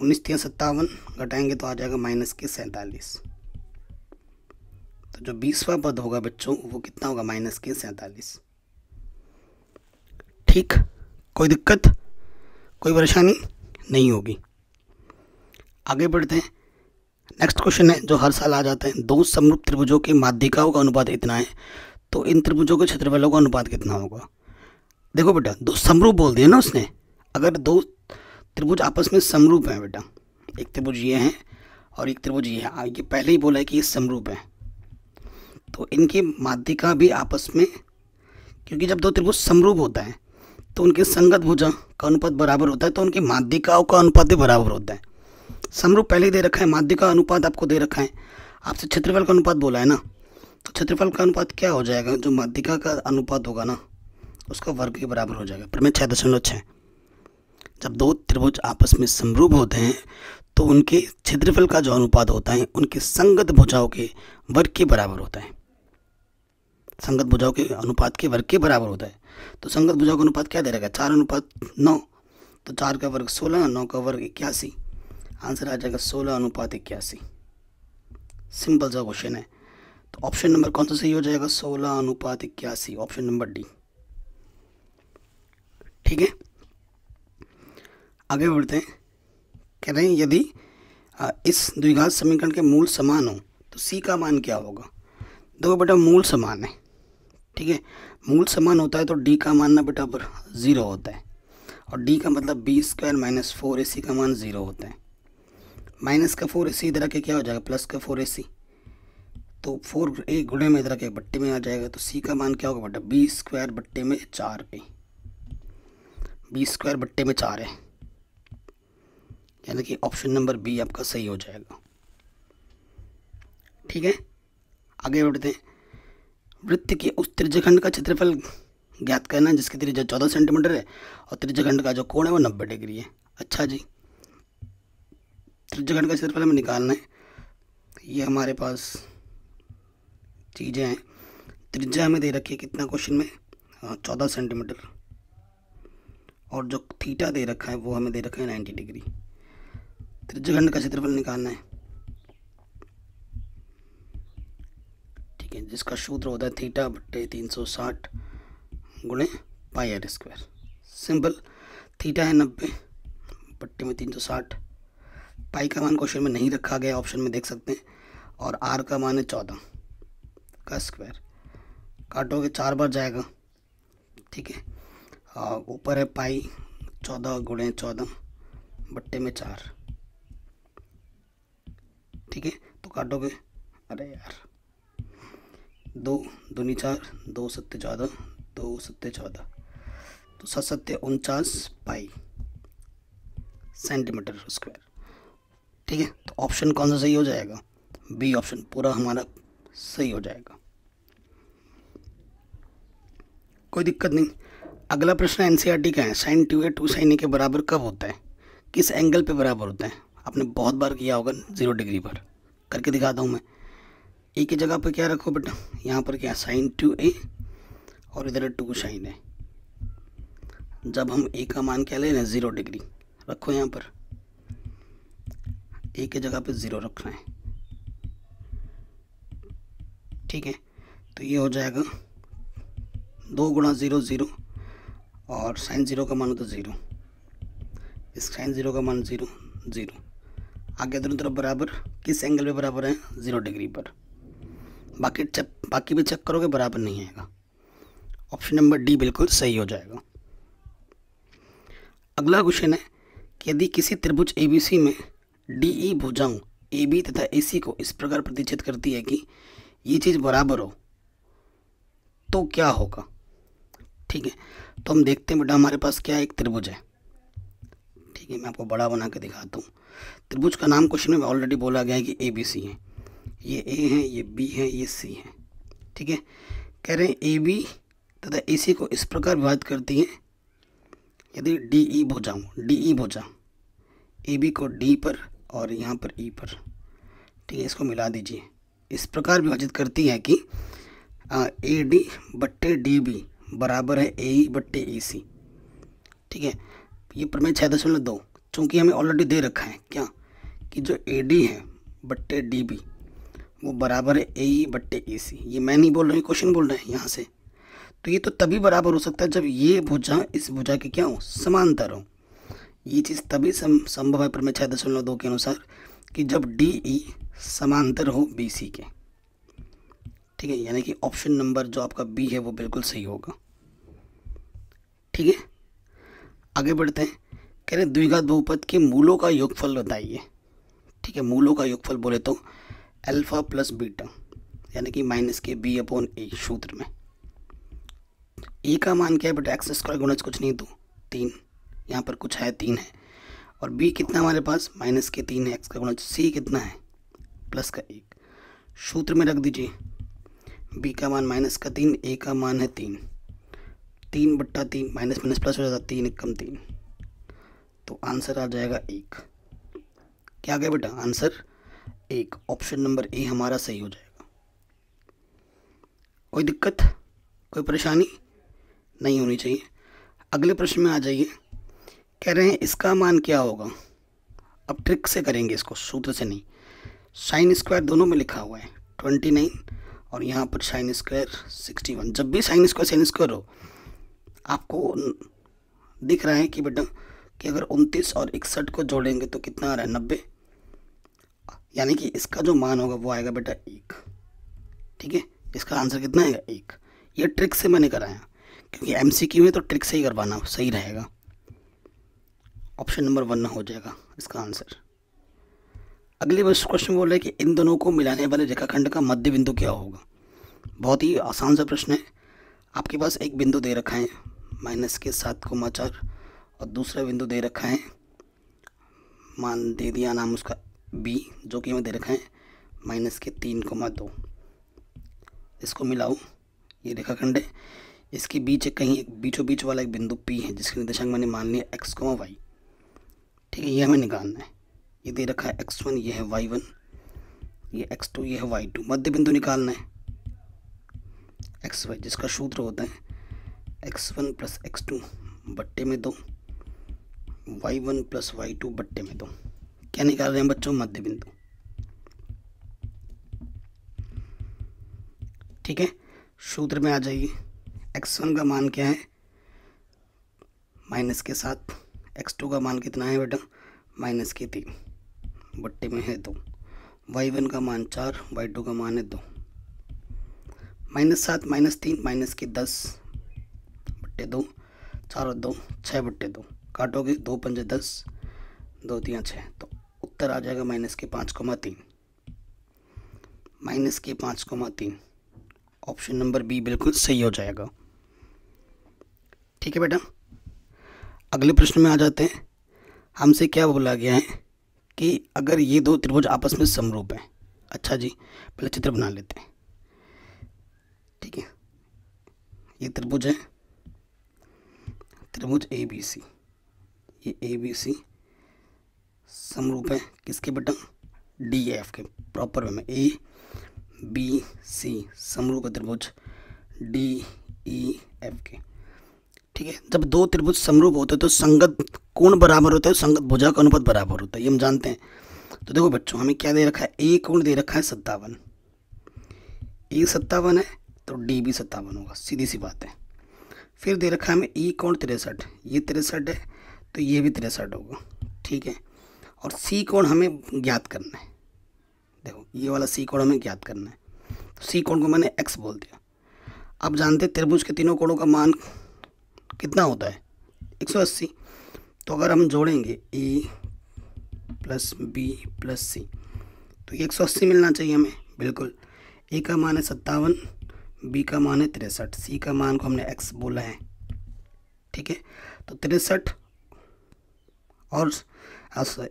A: उन्नीस तीन सत्तावन घटाएंगे तो आ जाएगा माइनस के सैंतालीस तो जो बीसवा पद होगा बच्चों वो कितना होगा माइनस के सैंतालीस ठीक कोई दिक्कत कोई परेशानी नहीं होगी आगे बढ़ते हैं नेक्स्ट क्वेश्चन है जो हर साल आ जाते हैं दो समरूप त्रिभुजों के माध्यिकाओं का अनुपात इतना है तो इन त्रिभुजों के क्षेत्रफलों का अनुपात कितना होगा देखो बेटा दो समरूप बोल दिया ना उसने अगर दो त्रिभुज आपस में समरूप हैं बेटा एक त्रिभुज ये है और एक त्रिभुज ये है ये पहले ही बोला है कि ये समरूप है तो इनके माध्यिका भी आपस में क्योंकि जब दो त्रिभुज समरूप होता है तो उनके संगत भुजा का अनुपात बराबर होता है तो उनकी माध्यिकाओं का अनुपात भी बराबर होता है समरूप पहले ही दे रखा है माध्यिका अनुपात आपको दे रखा है आपसे क्षेत्रफल का अनुपात बोला है ना तो क्षेत्रफल का अनुपात क्या हो जाएगा जो माध्यिका का अनुपात होगा ना उसका वर्ग के बराबर हो जाएगा प्रमेय छः दशमलव छः जब दो त्रिभुज आपस में समरूप होते हैं तो उनके क्षेत्रफल का जो अनुपात होता है उनके संगत भुजाओं के वर्ग के बराबर होता है संगत भुजाओं के अनुपात के वर्ग के बराबर होता है तो संगत भुजाओं का अनुपात क्या दे रहेगा चार अनुपात नौ तो चार का वर्ग सोलह नौ का वर्ग इक्यासी आंसर आ जाएगा सोलह अनुपात इक्यासी सिंपल सा क्वेश्चन है तो ऑप्शन नंबर कौन सा सही हो जाएगा सोलह अनुपात इक्यासी ऑप्शन नंबर डी ठीक है आगे बढ़ते हैं कह रहे हैं यदि इस द्विघात समीकरण के मूल समान हो तो सी का मान क्या होगा देखो बेटा मूल समान है ठीक है मूल समान होता है तो डी का मान ना बेटा पर ज़ीरो होता है और डी का मतलब B square minus four A C का मान ज़ीरो होता है माइनस का फोर ए सी इधर के क्या हो जाएगा प्लस का फोर ए सी तो फोर ए गुड़े में इधर के बट्टे में आ जाएगा तो सी का मान क्या होगा बेटा बी स्क्वायर बट्टे में चार पे बी स्क्वायर बट्टे में चार है यानी कि ऑप्शन नंबर बी आपका सही हो जाएगा ठीक है आगे बढ़ते हैं वृत्त के उस त्रिजखंड का क्षेत्रफल ज्ञात करना है जिसकी त्रिज्या चौदह सेंटीमीटर है और त्रिजखंड का जो कोण है वो नब्बे डिग्री है अच्छा जी त्रिजखंड का क्षेत्रफल हमें निकालना है ये हमारे पास चीज़ें हैं त्रिज्या हमें दे रखी है कितना क्वेश्चन में हाँ, चौदह सेंटीमीटर और जो थीटा दे रखा है वो हमें दे रखा है नाइन्टी डिग्री त्रिज्यखंड का क्षेत्रफल निकालना है ठीक है जिसका सूत्र होता है थीटा बट्टे तीन सौ साठ गुणे pi R square simple theta है नब्बे बट्टे में तीन सौ साठ पाई का मान क्वेश्चन में नहीं रखा गया ऑप्शन में देख सकते हैं और आर का मान है चौदह का स्क्वायर काटोगे चार बार जाएगा ठीक है हाँ, ऊपर है पाई चौदह गुणे चौदह बट्टे में चार ठीक है तो काटोगे अरे यार दो दूनी चार दो सत्य चौदह दो सत्य चौदह तो सत सत्य उनचास पाई सेंटीमीटर स्क्वायर ठीक है तो ऑप्शन कौन सा सही हो जाएगा बी ऑप्शन पूरा हमारा सही हो जाएगा कोई दिक्कत नहीं अगला प्रश्न एन e का है sine two A two sine A के बराबर कब होता है किस एंगल पे बराबर होता है आपने बहुत बार किया होगा ज़ीरो डिग्री पर करके दिखाता हूँ मैं ए की जगह पर क्या रखो बेटा यहाँ पर क्या साइन टू ए और इधर टू साइन ए जब हम ए का मान क्या ले रहे हैं ज़ीरो डिग्री रखो यहाँ पर ए की जगह पर ज़ीरो रखना है ठीक है तो ये हो जाएगा दो गुणा ज़ीरो ज़ीरो और साइन ज़ीरो का मान होता है ज़ीरो इस साइन ज़ीरो का मान ज़ीरो ज़ीरो आगे दोनों तरफ बराबर किस एंगल पे बराबर है ज़ीरो डिग्री पर बाकी चेक बाकी भी चेक करोगे बराबर नहीं आएगा ऑप्शन नंबर डी बिल्कुल सही हो जाएगा अगला क्वेश्चन है कि यदि किसी त्रिभुज ए बी सी में डी ई e भुजाऊँ ए बी तथा ए सी को इस प्रकार प्रतिच्छेद करती है कि ये चीज़ बराबर हो तो क्या होगा ठीक है तो हम देखते हैं बेटा हमारे पास क्या है एक त्रिभुज है ठीक है मैं आपको बड़ा बना के दिखाता हूँ त्रिभुज का नाम क्वेश्चन में ऑलरेडी बोला गया है कि ए बी सी है ये ए है ये बी है ये सी है ठीक है कह रहे हैं ए बी तथा ए सी को इस प्रकार विभाजित करती है यदि डी ई हूँ डी ई भुजा ए बी को डी पर और यहाँ पर ई e पर ठीक है इसको मिला दीजिए इस प्रकार विभाजित करती है कि ए डी बट्टे डी बी बराबर है ए ई बट्टे ए सी ठीक है ये प्रमेय छः दशमलव दो चूँकि हमें ऑलरेडी दे रखा है क्या कि जो ए डी है बट्टे डी बी वो बराबर है ए ई बट्टे ए सी ये मैं नहीं बोल रहा हूँ क्वेश्चन बोल रहे हैं यहाँ से तो ये तो तभी बराबर हो सकता है जब ये भुजा इस भुजा के क्या हो समांतर हो ये चीज़ तभी संभव है प्रमेय छः दशमलव दो के अनुसार कि जब डी ई e समांतर हो बी सी के ठीक है यानी कि ऑप्शन नंबर जो आपका बी है वो बिल्कुल सही होगा ठीक है आगे बढ़ते हैं कह रहे द्विघात बहुपद के मूलों का योगफल बताइए ठीक है मूलों का योगफल बोले तो अल्फ़ा प्लस बीटा यानी कि माइनस के बी अपॉन ए सूत्र में ए का मान क्या है बट एक्स स्क्वायर गुणज कुछ नहीं तो तीन यहाँ पर कुछ है तीन है और बी कितना हमारे पास माइनस के तीन है एक्स का गुणज सी कितना है प्लस का एक सूत्र में रख दीजिए बी का मान माइनस का तीन ए का मान है तीन तीन बट्टा तीन माइनस माइनस प्लस हो जाता है तीन एक कम तीन तो आंसर आ जाएगा एक क्या गया बेटा आंसर एक ऑप्शन नंबर ए हमारा सही हो जाएगा कोई दिक्कत कोई परेशानी नहीं होनी चाहिए अगले प्रश्न में आ जाइए कह रहे हैं इसका मान क्या होगा अब ट्रिक से करेंगे इसको सूत्र से नहीं साइन स्क्वायर दोनों में लिखा हुआ है ट्वेंटी नाइन और यहाँ पर साइन स्क्वायर सिक्सटी वन जब भी साइन स्क्वायर साइन स्क्वायर हो आपको दिख रहा है कि बेटा कि अगर उनतीस और इकसठ को जोड़ेंगे तो कितना आ रहा है नब्बे यानी कि इसका जो मान होगा वो आएगा बेटा एक ठीक है इसका आंसर कितना आएगा एक ये ट्रिक से मैंने कराया क्योंकि एम सी क्यू है तो ट्रिक से ही करवाना सही रहेगा ऑप्शन नंबर वन हो जाएगा इसका आंसर अगले वर्ष क्वेश्चन बोल रहे हैं कि इन दोनों को मिलाने वाले रेखाखंड का मध्य बिंदु क्या होगा बहुत ही आसान सा प्रश्न है आपके पास एक बिंदु दे रखा है माइनस के सात को चार और दूसरा बिंदु दे रखा है मान दे दिया नाम उसका बी जो कि हमें दे रखा है माइनस के तीन को दो इसको मिलाओ ये रेखाखंड है इसके बीच एक कहीं एक बीचों बीच वाला एक बिंदु पी है जिसके निर्देशांक मैंने मान लिया एक्स को वाई ठीक है ये हमें निकालना है ये दे रखा है एक्स वन ये है वाई वन ये एक्स टू ये है वाई टू मध्य बिंदु निकालना है एक्स वाई जिसका सूत्र होता है X one plus X two बट्टे में दो Y one plus Y two बट्टे में दो क्या निकाल रहे हैं बच्चों मध्य बिंदु ठीक है सूत्र में आ जाइए एक्स वन का मान क्या है माइनस के साथ एक्स टू का मान कितना है बेटा माइनस के तीन बट्टे में है दो वाई वन का मान चार वाई टू का मान है दो माइनस सात माइनस तीन माइनस की दस बट्टे दो चार और दो छः बट्टे दो काटोगे दो पंजे दस दो दियाँ छः तो उत्तर आ जाएगा माइनस के पाँच कोमा तीन माइनस के पाँच कोमा तीन ऑप्शन नंबर बी बिल्कुल सही हो जाएगा ठीक है बेटा अगले प्रश्न में आ जाते हैं हमसे क्या बोला गया है कि अगर ये दो त्रिभुज आपस में समरूप हैं अच्छा जी पहले चित्र बना लेते हैं ठीक है ये त्रिभुज है त्रिभुज ए बी सी ये ए बी सी समरूप है किसके बेटा डी एफ के प्रॉपर वे में ए बी सी समरूप त्रिभुज डी ई एफ के ठीक है जब दो त्रिभुज समरूप होते हैं तो संगत कोण बराबर होता है संगत भुजा का अनुपात बराबर होता है ये हम जानते हैं तो देखो बच्चों हमें क्या दे रखा है ए कोण दे रखा है सत्तावन ए सत्तावन है तो डी भी सत्तावन होगा सीधी सी बात है फिर दे रखा है हमें ई e कोण तिरसठ ये तिरसठ है तो ये भी तिरसठ होगा ठीक है और सी कोण हमें ज्ञात करना है देखो ये वाला सी कोण हमें ज्ञात करना है सी तो कोण को मैंने एक्स बोल दिया आप जानते त्रिभुज के तीनों कोणों का मान कितना होता है 180 तो अगर हम जोड़ेंगे A plus B plus C तो ये 180 मिलना चाहिए हमें बिल्कुल ए का मान है सत्तावन बी का मान है तिरसठ सी का मान को हमने एक्स बोला है ठीक है तो तिरसठ और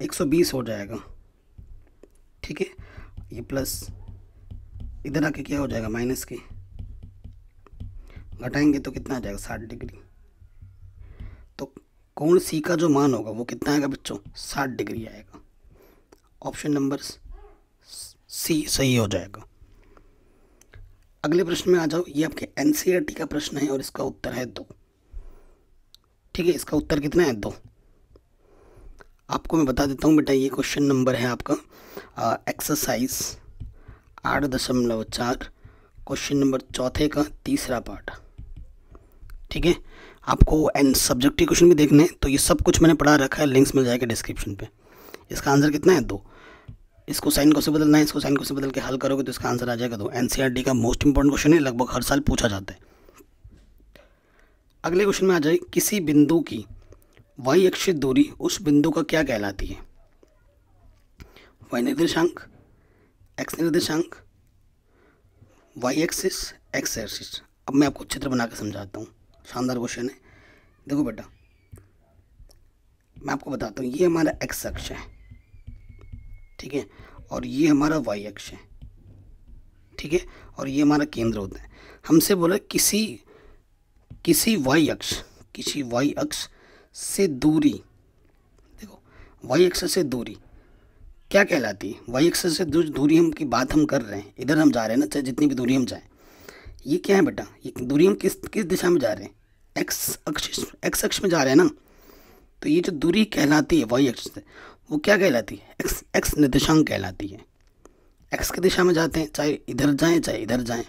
A: एक सौ बीस हो जाएगा ठीक है ये प्लस इधर आके क्या हो जाएगा माइनस के घटाएंगे तो कितना आ जाएगा साठ डिग्री कोण सी का जो मान होगा वो कितना आएगा बच्चों साठ डिग्री आएगा ऑप्शन नंबर सी सही हो जाएगा अगले प्रश्न में आ जाओ ये आपके एन e का प्रश्न है और इसका उत्तर है दो ठीक है इसका उत्तर कितना है दो आपको मैं बता देता हूँ बेटा ये क्वेश्चन नंबर है आपका एक्सरसाइज आठ दशमलव चार क्वेश्चन नंबर चौथे का तीसरा पार्ट ठीक है आपको एंड सब्जेक्टिव क्वेश्चन भी देखने हैं तो ये सब कुछ मैंने पढ़ा रखा है लिंक्स मिल जाएगा डिस्क्रिप्शन पे इसका आंसर कितना है दो इसको साइन को से बदलना है इसको साइन को से बदल के हल करोगे तो इसका आंसर आ जाएगा दो एन e का मोस्ट इंपॉर्टेंट क्वेश्चन है लगभग हर साल पूछा जाता है अगले क्वेश्चन में आ जाए किसी बिंदु की वाई अक्षित दूरी उस बिंदु का क्या कहलाती है वाई निर्देशांक एक्स निर्देशांक वाई एक्सिस एक्स एक्सिस अब मैं आपको चित्र बना के समझाता हूँ शानदार क्वेश्चन है देखो बेटा मैं आपको बताता हूँ ये हमारा एक्स अक्ष है ठीक है और ये हमारा वाई अक्ष है ठीक है और ये हमारा केंद्र होता है हमसे बोला किसी किसी वाई अक्ष किसी वाई अक्ष से दूरी देखो वाई अक्ष से दूरी क्या कहलाती है वाई अक्ष से दूरी हम की बात हम कर रहे हैं इधर हम जा रहे हैं ना चाहे जितनी भी दूरी हम जाएँ ये क्या है बेटा ये दूरी हम किस किस दिशा में जा रहे हैं एक्स अक्ष एक्स अक्ष में जा रहे हैं ना तो ये जो दूरी कहलाती है वाई अक्ष से वो क्या कहलाती है एक्स एक्स निर्देशांक कहलाती है एक्स की दिशा में जाते हैं चाहे इधर जाएं चाहे इधर जाएं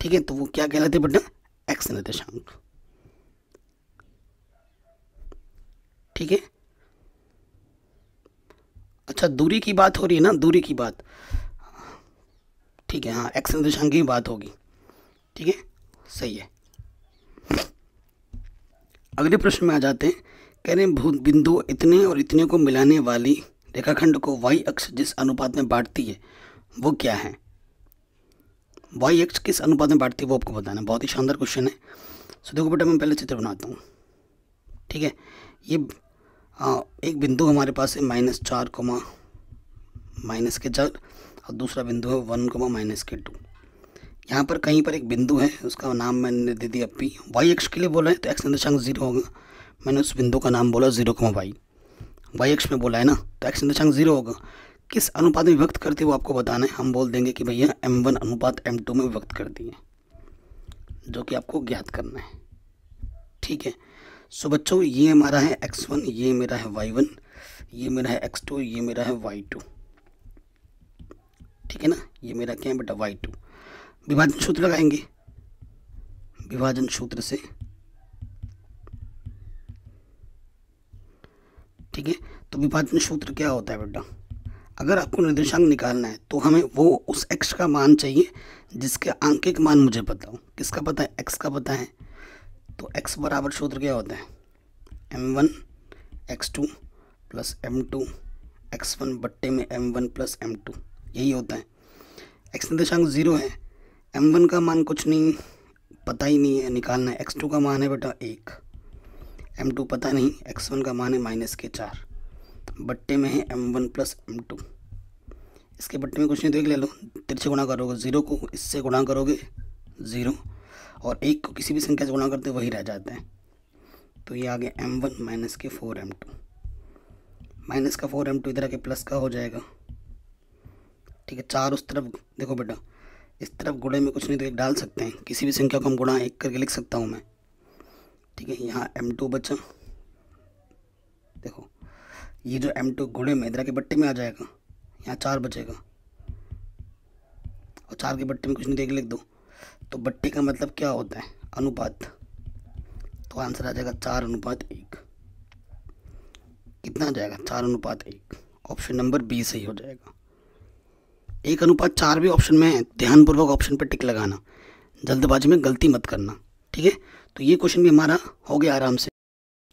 A: ठीक है तो वो क्या कहलाती है बेटा एक्स निर्देशांक ठीक है अच्छा दूरी की बात हो रही है ना दूरी की बात ठीक है हाँ एक्स निर्देशांक की बात होगी ठीक है सही है अगले प्रश्न में आ जाते हैं कह रहे हैं भूत बिंदु इतने और इतने को मिलाने वाली रेखाखंड को वाई अक्ष जिस अनुपात में बांटती है वो क्या है वाई अक्ष किस अनुपात में बांटती है वो आपको बताना बहुत ही शानदार क्वेश्चन है सो देखो बेटा मैं पहले चित्र बनाता हूँ ठीक है ये आ, एक बिंदु हमारे पास है माइनस चार कोमा माइनस के चार और दूसरा बिंदु है वन कोमा माइनस के टू यहाँ पर कहीं पर एक बिंदु है उसका नाम मैंने दे दिया पी वाई एक्स के लिए बोला है तो एक्स निर्देशांक जीरो होगा मैंने उस बिंदु का नाम बोला zero comma Y Y x में बोला है ना तो एक्स निर्देशांक जीरो होगा किस अनुपात में विभक्त करते वो आपको बताना है हम बोल देंगे कि भैया एम वन अनुपात एम टू में विभक्त कर दिए जो कि आपको ज्ञात करना है ठीक है सो बच्चों ये हमारा है एक्स वन ये मेरा है वाई वन ये मेरा है एक्स टू ये मेरा है वाई टू ठीक है ना ये मेरा क्या है बेटा वाई टू विभाजन सूत्र लगाएंगे विभाजन सूत्र से ठीक है तो विभाजन सूत्र क्या होता है बेटा अगर आपको निर्देशांक निकालना है तो हमें वो उस एक्स का मान चाहिए जिसके आंकिक मान मुझे पता हो किसका पता है एक्स का पता है तो एक्स बराबर सूत्र क्या होता है M one X two plus M two X one बट्टे में M one plus M two यही होता है एक्स निर्देशांक ज़ीरो है एम वन का मान कुछ नहीं पता ही नहीं है निकालना है एक्स टू का मान है बेटा एक एम टू पता नहीं एक्स वन का मान है माइनस के चार बट्टे में है M one plus M two इसके बट्टे में कुछ नहीं देख ले लो तिरछे गुणा करोगे ज़ीरो को इससे गुणा करोगे ज़ीरो और एक को किसी भी संख्या से गुणा करते वही रह जाते हैं तो ये आ गया एम वन माइनस के फोर एम टू माइनस का फोर एम टू इधर आके प्लस का हो जाएगा ठीक है चार उस तरफ देखो बेटा इस तरफ गुड़े में कुछ नहीं तो एक डाल सकते हैं किसी भी संख्या को हम गुणा एक करके लिख सकता हूँ मैं ठीक है यहाँ एम टू बचा देखो ये जो एम टू गुणे में इधर के बट्टे में आ जाएगा यहाँ चार बचेगा और चार के बट्टे में कुछ नहीं देख तो लिख दो तो बट्टे का मतलब क्या होता है अनुपात तो आंसर आ जाएगा चार अनुपात एक कितना आ जाएगा चार अनुपात एक ऑप्शन नंबर बी सही हो जाएगा एक अनुपात चार भी ऑप्शन में ध्यानपूर्वक ऑप्शन पर टिक लगाना जल्दबाजी में गलती मत करना ठीक है तो ये क्वेश्चन भी हमारा हो गया आराम से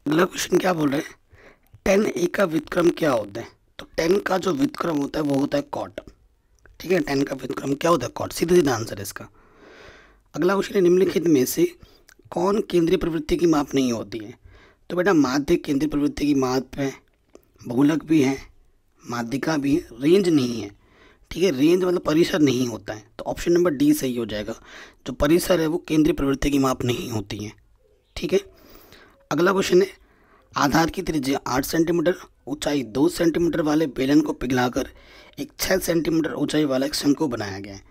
A: अगला क्वेश्चन क्या बोल रहे हैं टेन ए का व्युतक्रम क्या होता है तो टेन का जो व्युतक्रम होता है वो होता है कॉट ठीक है टेन का व्युतक्रम क्या होता है कॉट सीधे सीधा आंसर है इसका अगला क्वेश्चन है निम्नलिखित में से कौन केंद्रीय प्रवृत्ति की माप नहीं होती है तो बेटा माध्य केंद्रीय प्रवृत्ति की माप है भूलक भी है माध्यिका भी है रेंज नहीं है ठीक है रेंज मतलब परिसर नहीं होता है तो ऑप्शन नंबर डी सही हो जाएगा जो परिसर है वो केंद्रीय प्रवृत्ति की माप नहीं होती है ठीक है अगला क्वेश्चन है आधार की त्रिज्या आठ सेंटीमीटर ऊंचाई दो सेंटीमीटर वाले बेलन को पिघलाकर एक छः सेंटीमीटर ऊंचाई वाला एक शंकु बनाया गया है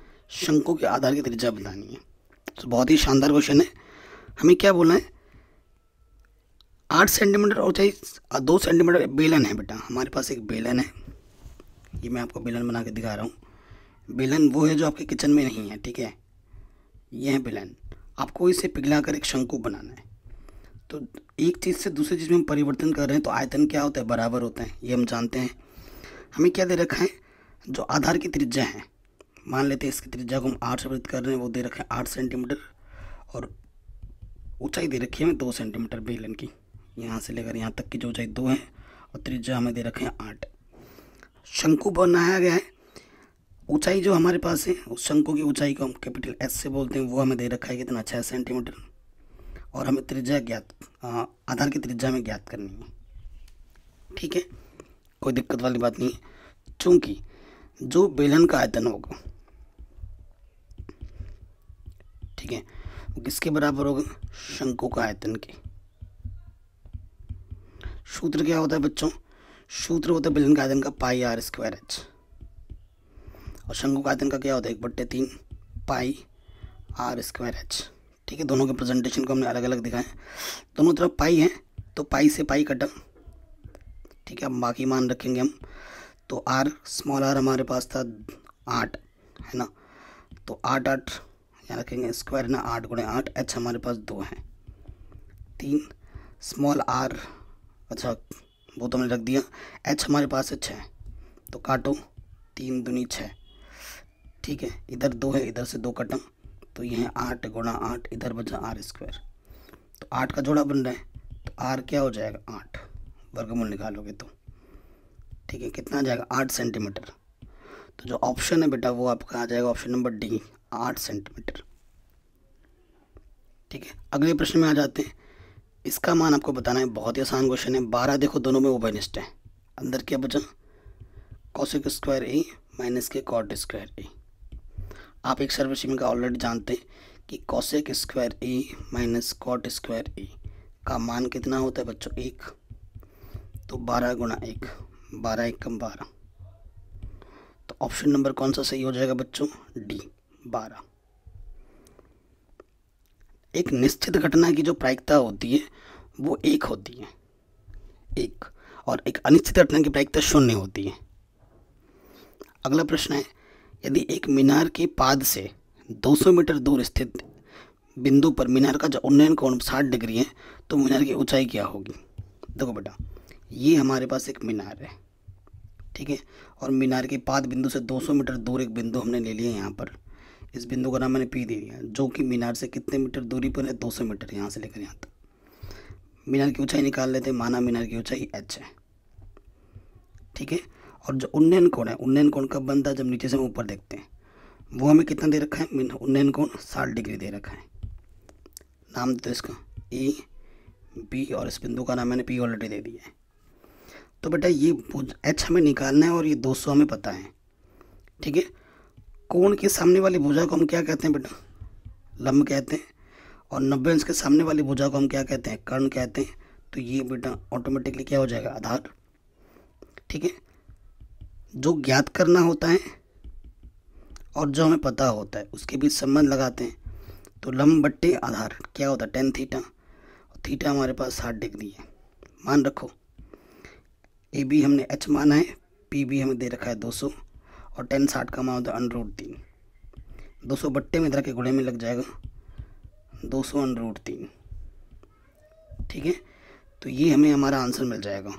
A: शंकु के आधार की त्रिज्या बतानी है तो बहुत ही शानदार क्वेश्चन है हमें क्या बोलना है आठ सेंटीमीटर ऊंचाई दो सेंटीमीटर बेलन है बेटा हमारे पास एक बेलन है ये मैं आपको बेलन बना के दिखा रहा हूँ बेलन वो है जो आपके किचन में नहीं है ठीक है ये है बेलन आपको इसे पिघला कर एक शंकु बनाना है तो एक चीज़ से दूसरी चीज़ में हम परिवर्तन कर रहे हैं तो आयतन क्या होता है बराबर होता है ये हम जानते हैं हमें क्या दे रखा है जो आधार की त्रिज्या है मान लेते हैं इसकी त्रिज्या को हम आठ से वृत्त कर रहे हैं वो दे रखे हैं आठ सेंटीमीटर और ऊंचाई दे रखी है हमें दो सेंटीमीटर बेलन की यहाँ से लेकर यहाँ तक की जो ऊंचाई दो है और त्रिज्या हमें दे रखे हैं आठ शंकु बनाया गया है ऊंचाई जो हमारे पास है उस शंकु की ऊंचाई को हम कैपिटल एस से बोलते हैं वो हमें दे रखा है कितना छः सेंटीमीटर और हमें त्रिज्या ज्ञात आधार की त्रिज्या में ज्ञात करनी है ठीक है कोई दिक्कत वाली बात नहीं है चूँकि जो बेलन का आयतन होगा ठीक है वो किसके बराबर होगा शंकु का आयतन के सूत्र क्या होता है बच्चों सूत्र होता है बिलन का आयतन का पाई आर स्क्वायर एच और शंकु का आयतन का क्या होता है एक बट्टे तीन पाई आर स्क्वायर एच ठीक है दोनों के प्रेजेंटेशन को हमने अलग अलग दिखाए दोनों तरफ पाई है तो पाई से पाई कटम ठीक है अब बाकी मान रखेंगे हम तो आर स्मॉल आर हमारे पास था आठ है ना तो आठ आठ यहाँ रखेंगे स्क्वायर ना आठ गुणे आठ एच हमारे पास दो हैं तीन स्मॉल आर अच्छा वो तो हमने रख दिया एच हमारे पास है छः तो काटो तीन दुनी छः ठीक है इधर दो है इधर से दो कटा तो ये है आठ गुणा आठ इधर बचा आर स्क्वायर तो आठ का जोड़ा बन रहा है तो आर क्या हो जाएगा आठ वर्गमूल निकालोगे तो ठीक है कितना आ जाएगा आठ सेंटीमीटर तो जो ऑप्शन है बेटा वो आपका आ जाएगा ऑप्शन नंबर डी आठ सेंटीमीटर ठीक है अगले प्रश्न में आ जाते हैं इसका मान आपको बताना है बहुत ही आसान क्वेश्चन है बारह देखो दोनों में ओपेनिस्ट है अंदर क्या बचा कौशिक स्क्वायर ए माइनस के कॉट स्क्वायर ए आप एक सर्वशिम का ऑलरेडी जानते हैं कि cosec square A minus cot square A का मान कितना होता है बच्चों एक तो बारह गुणा एक बारह एक कम बारह तो ऑप्शन नंबर कौन सा सही हो जाएगा बच्चों डी बारह एक निश्चित घटना की जो प्रायिकता होती है वो एक होती है एक और एक अनिश्चित घटना की प्रायिकता शून्य होती है अगला प्रश्न है यदि एक मीनार के पाद से 200 मीटर दूर स्थित बिंदु पर मीनार का जो उन्नयन कोण 60 डिग्री है तो मीनार की ऊंचाई क्या होगी देखो बेटा ये हमारे पास एक मीनार है ठीक है और मीनार के पाद बिंदु से 200 मीटर दूर एक बिंदु हमने ले लिया यहाँ पर इस बिंदु का नाम मैंने पी दे दिया जो कि मीनार से कितने मीटर दूरी पर है 200 मीटर यहाँ से लेकर यहाँ तक मीनार की ऊंचाई निकाल लेते हैं माना मीनार की ऊंचाई एच है ठीक है और जो उन्नयन कोण है उन्नयन कोण कब बनता है जब नीचे से ऊपर देखते हैं वो हमें कितना दे रखा है उन्नयन कोण साठ डिग्री दे रखा है नाम तो इसका ई बी और इस बिंदु का नाम मैंने पी ऑलरेडी दे दिया है तो बेटा ये एच हमें निकालना है और ये दो हमें पता है ठीक है कोण के सामने वाली भुजा को हम क्या कहते हैं बेटा लम्ब कहते हैं और नब्बे अंश के सामने वाली भुजा को हम क्या कहते हैं कर्ण कहते हैं तो ये बेटा ऑटोमेटिकली क्या हो जाएगा आधार ठीक है जो ज्ञात करना होता है और जो हमें पता होता है उसके बीच संबंध लगाते हैं तो लंब बट्टे आधार क्या होता है टेन थीटा और थीटा हमारे पास साठ डिग्री है मान रखो ए बी हमने एच माना है पी बी हमें दे रखा है दो सौ और टेन साठ का मान होता है अंडर रूट तीन दो सौ बट्टे में इधर के घोड़े में लग जाएगा दो सौ अंडर रूट तीन ठीक है तो ये हमें हमारा आंसर मिल जाएगा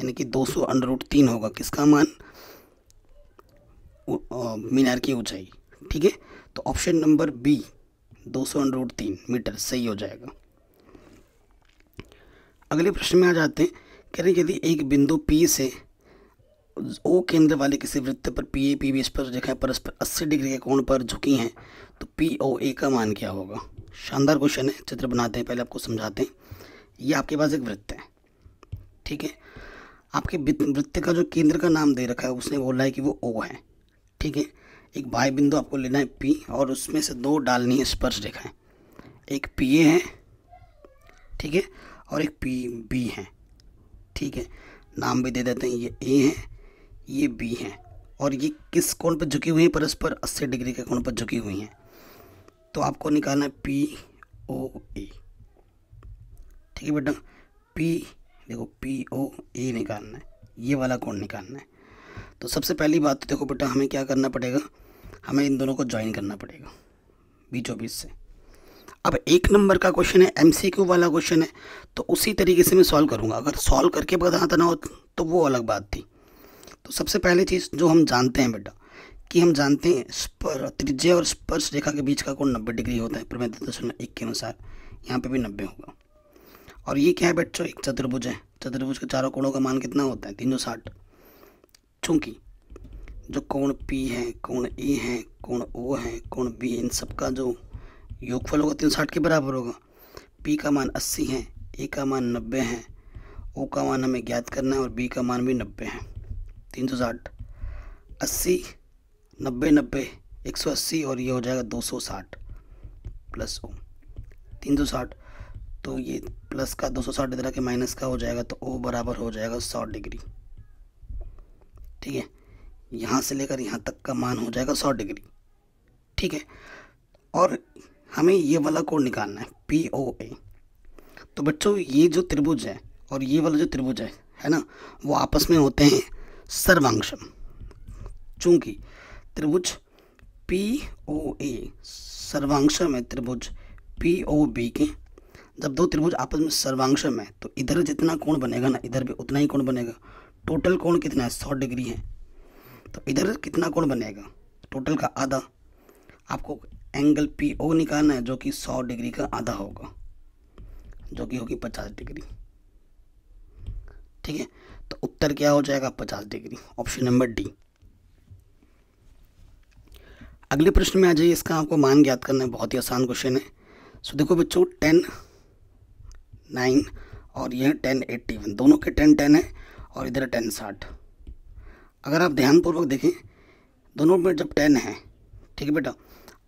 A: यानी कि दो सौ अंडर रूट तीन होगा किसका मान मीनार की ऊंचाई ठीक है तो ऑप्शन नंबर बी दो सौ अंडर रूट तीन मीटर सही हो जाएगा अगले प्रश्न में आ जाते हैं कह रहे यदि एक बिंदु पी से ओ केंद्र वाले किसी वृत्त पर पी ए पी बी स्पर्श रेखा परस्पर 80 डिग्री के कोण पर झुकी हैं तो पी ओ ए का मान क्या होगा शानदार क्वेश्चन है चित्र बनाते हैं पहले आपको समझाते हैं ये आपके पास एक वृत्त है ठीक है आपके वृत्त का जो केंद्र का नाम दे रखा है उसने बोला है कि वो ओ है ठीक है एक बाह्य बिंदु आपको लेना है पी और उसमें से दो डालनी है स्पर्श रेखाएं एक पी ए है ठीक है और एक पी बी है ठीक है नाम भी दे देते हैं ये ए है ये बी हैं और ये किस कोण पर झुकी हुई हैं परस्पर 80 डिग्री के कोण पर झुकी हुई हैं तो आपको निकालना है पी ओ ए ठीक है बेटा पी देखो पी ओ ए निकालना है ये वाला कोण निकालना है तो सबसे पहली बात तो देखो बेटा हमें क्या करना पड़ेगा हमें इन दोनों को ज्वाइन करना पड़ेगा बीचों बीच से अब एक नंबर का क्वेश्चन है एमसीक्यू वाला क्वेश्चन है तो उसी तरीके से मैं सॉल्व करूँगा अगर सॉल्व करके बताता ना हो तो वो अलग बात थी तो सबसे पहले चीज़ जो हम जानते हैं बेटा कि हम जानते हैं स्पर त्रिज्या और स्पर्श रेखा के बीच का कोण नब्बे डिग्री होता है प्रमेद दशमलव एक के अनुसार यहाँ पे भी नब्बे होगा और ये क्या है बच्चों एक चतुर्भुज है चतुर्भुज के चारों कोणों का मान कितना होता है तीन सौ साठ चूँकि जो कोण पी है कोण ए है कोण ओ है कोण बी है इन सबका जो योगफल होगा तीन साठ के बराबर होगा पी का मान अस्सी है ए का मान नब्बे है ओ का मान हमें ज्ञात करना है और बी का मान भी नब्बे है तीन सौ साठ अस्सी नब्बे नब्बे एक सौ अस्सी और ये हो जाएगा दो सौ साठ प्लस ओ तीन सौ साठ तो ये प्लस का दो सौ साठ इधर के माइनस का हो जाएगा तो ओ बराबर हो जाएगा सौ डिग्री ठीक है यहाँ से लेकर यहाँ तक का मान हो जाएगा सौ डिग्री ठीक है और हमें ये वाला कोण निकालना है पी ओ ए तो बच्चों ये जो त्रिभुज है और ये वाला जो त्रिभुज है है ना वो आपस में होते हैं सर्वांशम चूंकि त्रिभुज पी ओ ए सर्वांशम है त्रिभुज पी ओ बी के जब दो त्रिभुज आपस में सर्वांशम है तो इधर जितना कोण बनेगा ना इधर भी उतना ही कोण बनेगा टोटल कोण कितना है सौ डिग्री है तो इधर कितना कोण बनेगा टोटल का आधा आपको एंगल पी ओ निकालना है जो कि सौ डिग्री का आधा होगा जो कि होगी पचास डिग्री ठीक है तो उत्तर क्या हो जाएगा पचास डिग्री ऑप्शन नंबर डी अगले प्रश्न में आ जाइए इसका आपको मान ज्ञात करना है बहुत ही आसान क्वेश्चन है सो देखो बच्चों टेन नाइन और यह टेन एट्टी वन दोनों के टेन टेन है और इधर टेन साठ अगर आप ध्यानपूर्वक देखें दोनों में जब टेन है ठीक है बेटा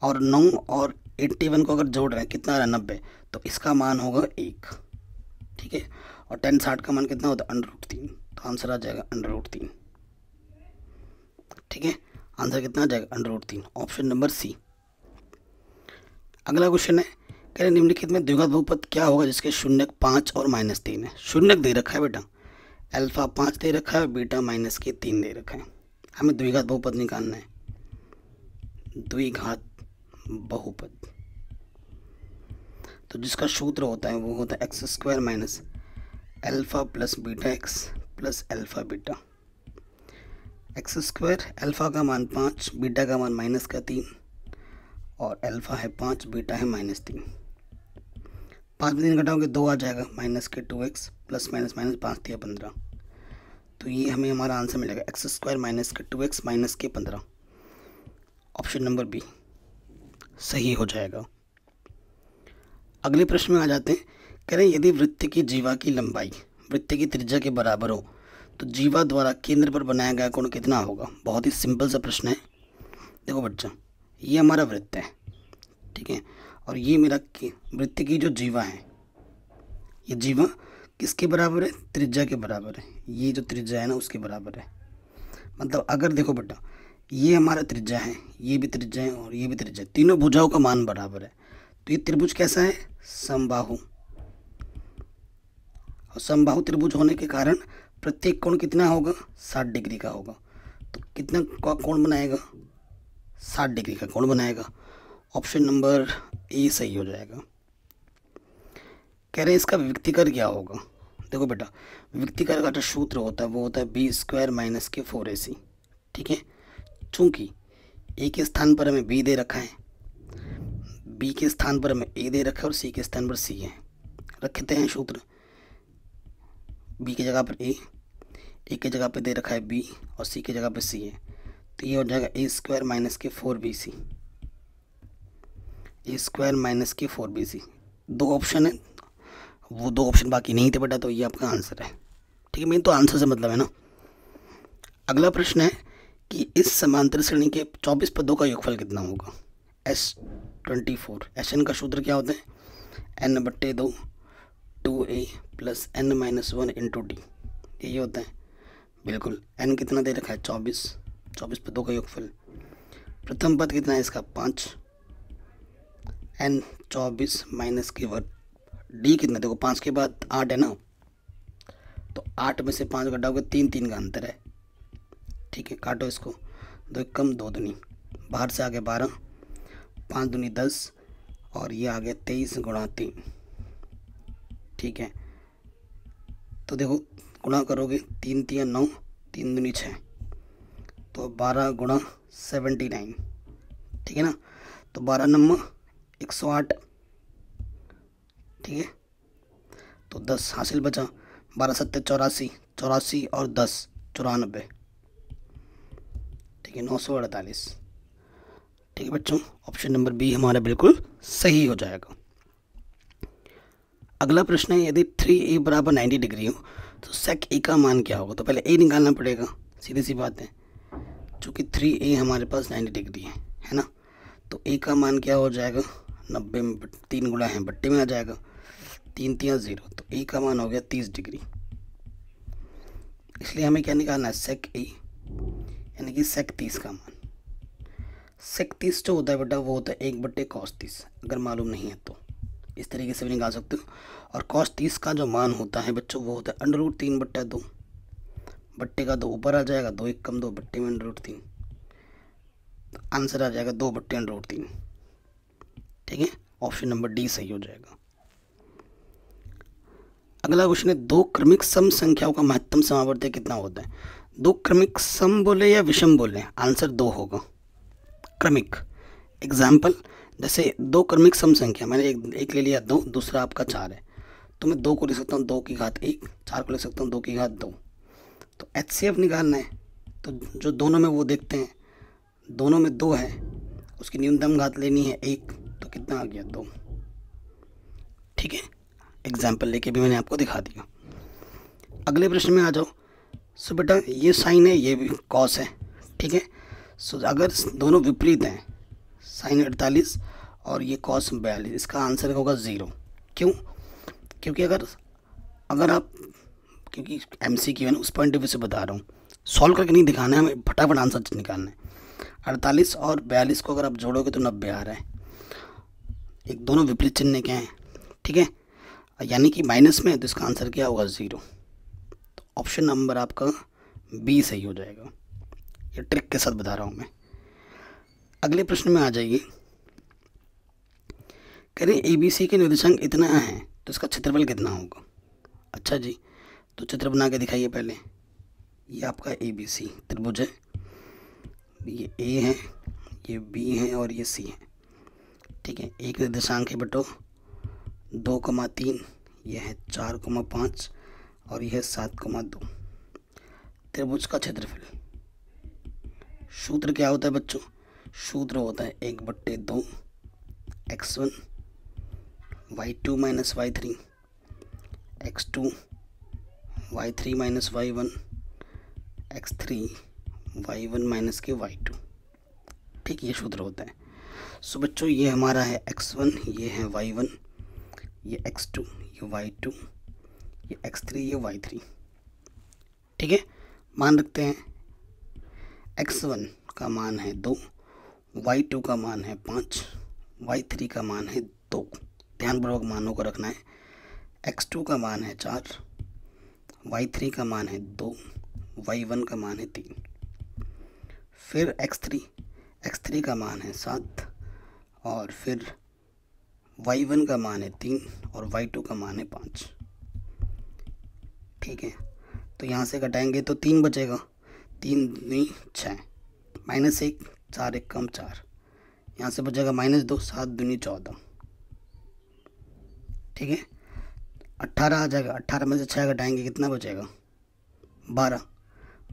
A: और नौ और एट्टी वन को अगर जोड़ रहे हैं कितना रहा नब्बे तो इसका मान होगा एक ठीक है और टेन साठ का मान कितना होता है अंडर रूट तीन आंसर आ जाएगा अंडर रूट तीन ठीक है आंसर कितना आ जाएगा अंडर रूट तीन ऑप्शन नंबर सी अगला क्वेश्चन है कह रहे निम्नलिखित में द्विघात बहुपद क्या होगा जिसके शून्य पाँच और माइनस तीन है शून्य दे रखा है बेटा अल्फा पाँच दे रखा है बीटा माइनस के तीन दे रखा है हमें द्विघात बहुपद निकालना है द्विघात बहुपद तो जिसका सूत्र होता है वो होता है X square minus alpha plus beta X plus alpha beta X square alpha का मान पाँच बीटा का मान माइनस का तीन और अल्फ़ा है पाँच बीटा है माइनस तीन पाँच में तीन घटाओगे दो आ जाएगा माइनस के two X plus minus minus पाँच थी पंद्रह तो ये हमें हमारा आंसर मिलेगा एक्स स्क्वायर माइनस के टू एक्स माइनस के पंद्रह ऑप्शन नंबर बी सही हो जाएगा अगले प्रश्न में आ जाते हैं कह रहे यदि वृत्त की जीवा की लंबाई वृत्ति की त्रिज्या के बराबर हो तो जीवा द्वारा केंद्र पर बनाया गया कोण कितना होगा बहुत ही सिंपल सा प्रश्न है देखो बच्चा ये हमारा वृत्त है ठीक है और ये मेरा वृत्त की जो जीवा है ये जीवा किसके बराबर है त्रिज्या के बराबर है ये जो त्रिज्या है ना उसके बराबर है मतलब अगर देखो बेटा ये हमारा त्रिज्या है ये भी त्रिज्या है और ये भी त्रिज्या तीनों भुजाओं का मान बराबर है तो ये त्रिभुज कैसा है समबाहु और समबाहु त्रिभुज होने के कारण प्रत्येक कोण कितना होगा साठ डिग्री का होगा तो कितना का कोण बनाएगा साठ डिग्री का कोण बनाएगा ऑप्शन नंबर ए सही हो जाएगा कह रहे हैं इसका व्यक्तिकर क्या होगा देखो बेटा व्यक्तिकर का जो सूत्र होता है वो होता है बी स्क्वायर माइनस के फोर ए सी ठीक है चूँकि ए के स्थान पर हमें बी दे रखा है बी के स्थान पर हमें ए दे रखा है और सी के स्थान पर सी है रखते हैं सूत्र बी की जगह पर ए ए की जगह पर दे रखा है बी और सी की जगह पर सी है तो ये हो जाएगा ए स्क्वायर माइनस के four B C A square minus के फोर बी सी दो ऑप्शन है वो दो ऑप्शन बाकी नहीं थे बेटा तो ये आपका आंसर है ठीक है मेन तो आंसर से मतलब है ना अगला प्रश्न है कि इस समांतर श्रेणी के चौबीस पदों का योगफल कितना होगा S twenty four S N का सूत्र क्या होता है एन बट्टे दो two A plus N minus one into D यही होता है बिल्कुल एन कितना दे रखा है चौबीस चौबीस पदों का योगफल प्रथम पद कितना है इसका पाँच एन चौबीस माइनस के वर्ग डी कितना देखो पाँच के बाद आठ है ना तो आठ में से पाँच घटाओगे तीन तीन का अंतर है ठीक है काटो इसको दो कम दो दुनी बाहर से आ बारह पाँच दुनी दस और ये आ गया तेईस गुणा तीन ठीक है तो देखो गुणा करोगे तीन तीन नौ तीन दूनी छः तो बारह गुणा सेवेंटी नाइन ठीक है ना तो बारह नम्बर एक सौ आठ ठीक है तो दस हासिल बचा बारह सत्तर चौरासी चौरासी और दस चौरानबे ठीक है नौ सौ अड़तालीस ठीक है बच्चों ऑप्शन नंबर बी हमारा बिल्कुल सही हो जाएगा अगला प्रश्न है यदि थ्री ए बराबर नाइन्टी डिग्री हो तो सेक ए का मान क्या होगा तो पहले ए निकालना पड़ेगा सीधी सी बात है चूँकि थ्री ए हमारे पास नाइन्टी डिग्री है है ना तो ए का मान क्या हो जाएगा नब्बे में तीन गुणा है बट्टे में आ जाएगा तीन तीन ज़ीरो तो ए का मान हो गया तीस डिग्री इसलिए हमें क्या निकालना है सेक ए यानी कि सेक तीस का मान सेक तीस जो होता है बेटा वो होता है एक बट्टे कॉस तीस अगर मालूम नहीं है तो इस तरीके से भी निकाल सकते हो और कॉस तीस का जो मान होता है बच्चों वो होता है अंडर रूट तीन बट्टे दो बट्टे का दो ऊपर आ जाएगा दो एक कम दो बट्टे में अंडर रूट तीन तो आंसर आ जाएगा दो बट्टे अंडर रूट तीन ठीक है ऑप्शन नंबर डी सही हो जाएगा अगला क्वेश्चन है दो क्रमिक सम संख्याओं का महत्तम समावर्त्य कितना होता है दो क्रमिक सम बोले या विषम बोले आंसर दो होगा क्रमिक एग्जाम्पल जैसे दो क्रमिक सम संख्या मैंने एक एक ले लिया दो दूसरा आपका चार है तो मैं दो को लिख सकता हूँ दो की घात एक चार को लिख सकता हूँ दो की घात दो तो एच सी एफ निकालना है तो जो दोनों में वो देखते हैं दोनों में दो है उसकी न्यूनतम घात लेनी है एक तो कितना आ गया दो ठीक है एग्जाम्पल लेके भी मैंने आपको दिखा दिया अगले प्रश्न में आ जाओ सो बेटा ये साइन है ये भी कॉस है ठीक है सो अगर दोनों विपरीत हैं साइन अड़तालीस और ये कॉस बयालीस इसका आंसर होगा ज़ीरो क्यों क्योंकि अगर अगर आप क्योंकि एम सी क्यू है ना उस पॉइंट ऑफ व्यू से बता रहा हूँ सॉल्व करके नहीं दिखाना है हमें फटाफट आंसर निकालना है अड़तालीस और बयालीस को अगर आप जोड़ोगे तो नब्बे आ रहा है एक दोनों विपरीत चिन्ह के हैं ठीक है यानी कि माइनस में तो इसका आंसर क्या होगा ज़ीरो तो ऑप्शन नंबर आपका बी सही हो जाएगा ये ट्रिक के साथ बता रहा हूँ मैं अगले प्रश्न में आ जाइए कह रहे ए बी सी के निर्देशांक इतना है तो इसका क्षेत्रफल कितना होगा अच्छा जी तो चित्र बना के दिखाइए पहले ये आपका ए बी सी त्रिभुज है ये ए है ये बी है और ये सी है ठीक है एक निर्देशांक है बटो दो कमा तीन यह है चार कमा पाँच और यह है सात कमा दो त्रिभुज का क्षेत्रफल सूत्र क्या होता है बच्चों सूत्र होता है एक बट्टे दो X one Y two minus Y three X two Y three minus Y one X three Y one minus के वाई टू ठीक ये सूत्र होता है सो बच्चों ये हमारा है एक्स वन ये है वाई वन ये एक्स टू ये वाई टू ये एक्स थ्री ये वाई थ्री ठीक है मान रखते हैं एक्स वन का मान है दो वाई टू का मान है पाँच वाई थ्री का मान है दो ध्यानपूर्वक मानों को रखना है एक्स टू का मान है चार वाई थ्री का मान है दो वाई वन का मान है तीन फिर एक्स थ्री एक्स थ्री का मान है सात और फिर वाई वन का मान है तीन और वाई टू का मान है पाँच ठीक है तो यहाँ से घटाएंगे तो तीन बचेगा तीन दूनी छः माइनस एक चार एक कम चार यहाँ से बचेगा माइनस दो सात दूनी चौदह ठीक है अट्ठारह आ जाएगा अट्ठारह में से छः घटाएंगे कितना बचेगा बारह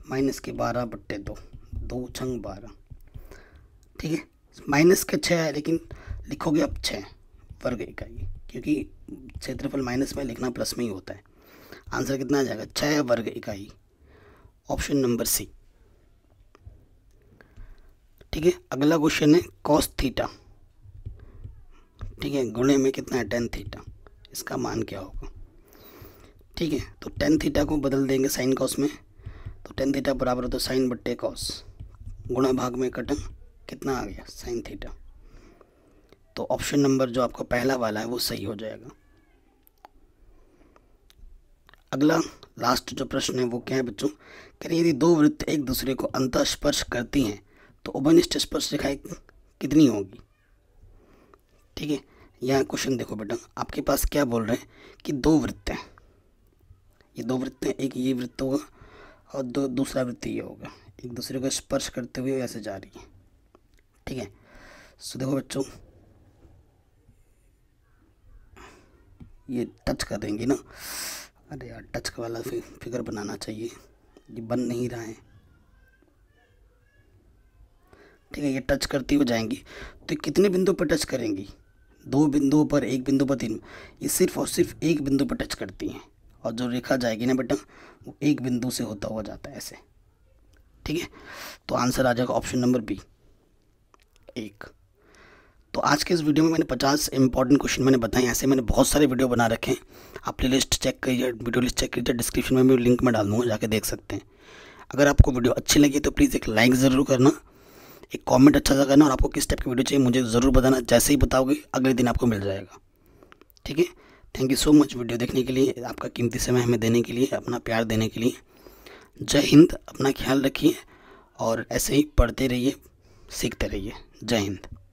A: माइनस के बारह बट्टे दो दो छंग बारह ठीक है माइनस के छः है लेकिन लिखोगे अब छः वर्ग इकाई क्योंकि क्षेत्रफल माइनस में लिखना प्लस में ही होता है आंसर कितना आ जाएगा छः वर्ग इकाई ऑप्शन नंबर सी ठीक है अगला क्वेश्चन है कॉस थीटा ठीक है गुणे में कितना है टेन थीटा इसका मान क्या होगा ठीक है तो टेन थीटा को बदल देंगे साइन कॉस में तो टेन थीटा बराबर हो तो साइन बट्टे कॉस गुणा भाग में कटन कितना आ गया साइन थीटा तो ऑप्शन नंबर जो आपका पहला वाला है वो सही हो जाएगा अगला लास्ट जो प्रश्न है वो क्या है बच्चों कह रहे यदि दो वृत्त एक दूसरे को अंतः स्पर्श करती हैं तो उभनिष्ठ स्पर्श रेखाएँ कितनी होगी ठीक है यहाँ क्वेश्चन देखो बेटा आपके पास क्या बोल रहे हैं कि दो वृत्त हैं ये दो वृत्त हैं एक ये वृत्त होगा और दो दूसरा वृत्त ये होगा एक दूसरे को स्पर्श करते हुए ऐसे जा रही है ठीक है सो देखो बच्चों ये टच देंगे ना अरे यार टच वाला फिर फिगर बनाना चाहिए ये बन नहीं रहा है ठीक है ये टच करती हुई जाएंगी तो कितने बिंदु पर टच करेंगी दो बिंदुओं पर एक बिंदु पर तीन ये सिर्फ और सिर्फ एक बिंदु पर टच करती हैं और जो रेखा जाएगी ना बेटा वो एक बिंदु से होता हुआ जाता है ऐसे ठीक है तो आंसर आ जाएगा ऑप्शन नंबर बी एक तो आज के इस वीडियो में मैंने पचास इंपॉर्टेंट क्वेश्चन मैंने बताए ऐसे मैंने बहुत सारे वीडियो बना रखे हैं आप प्ले लिस्ट चेक करिए वीडियो लिस्ट चेक करिए डिस्क्रिप्शन में भी लिंक में डाल दूँगा जाके देख सकते हैं अगर आपको वीडियो अच्छी लगी तो प्लीज़ एक लाइक ज़रूर करना एक कमेंट अच्छा सा करना और आपको किस टाइप की वीडियो चाहिए मुझे ज़रूर बताना जैसे ही बताओगे अगले दिन आपको मिल जाएगा ठीक है thank you so much video देखने के लिए आपका कीमती समय हमें देने के लिए अपना प्यार देने के लिए जय हिंद अपना ख्याल रखिए और ऐसे ही पढ़ते रहिए सीखते रहिए जय हिंद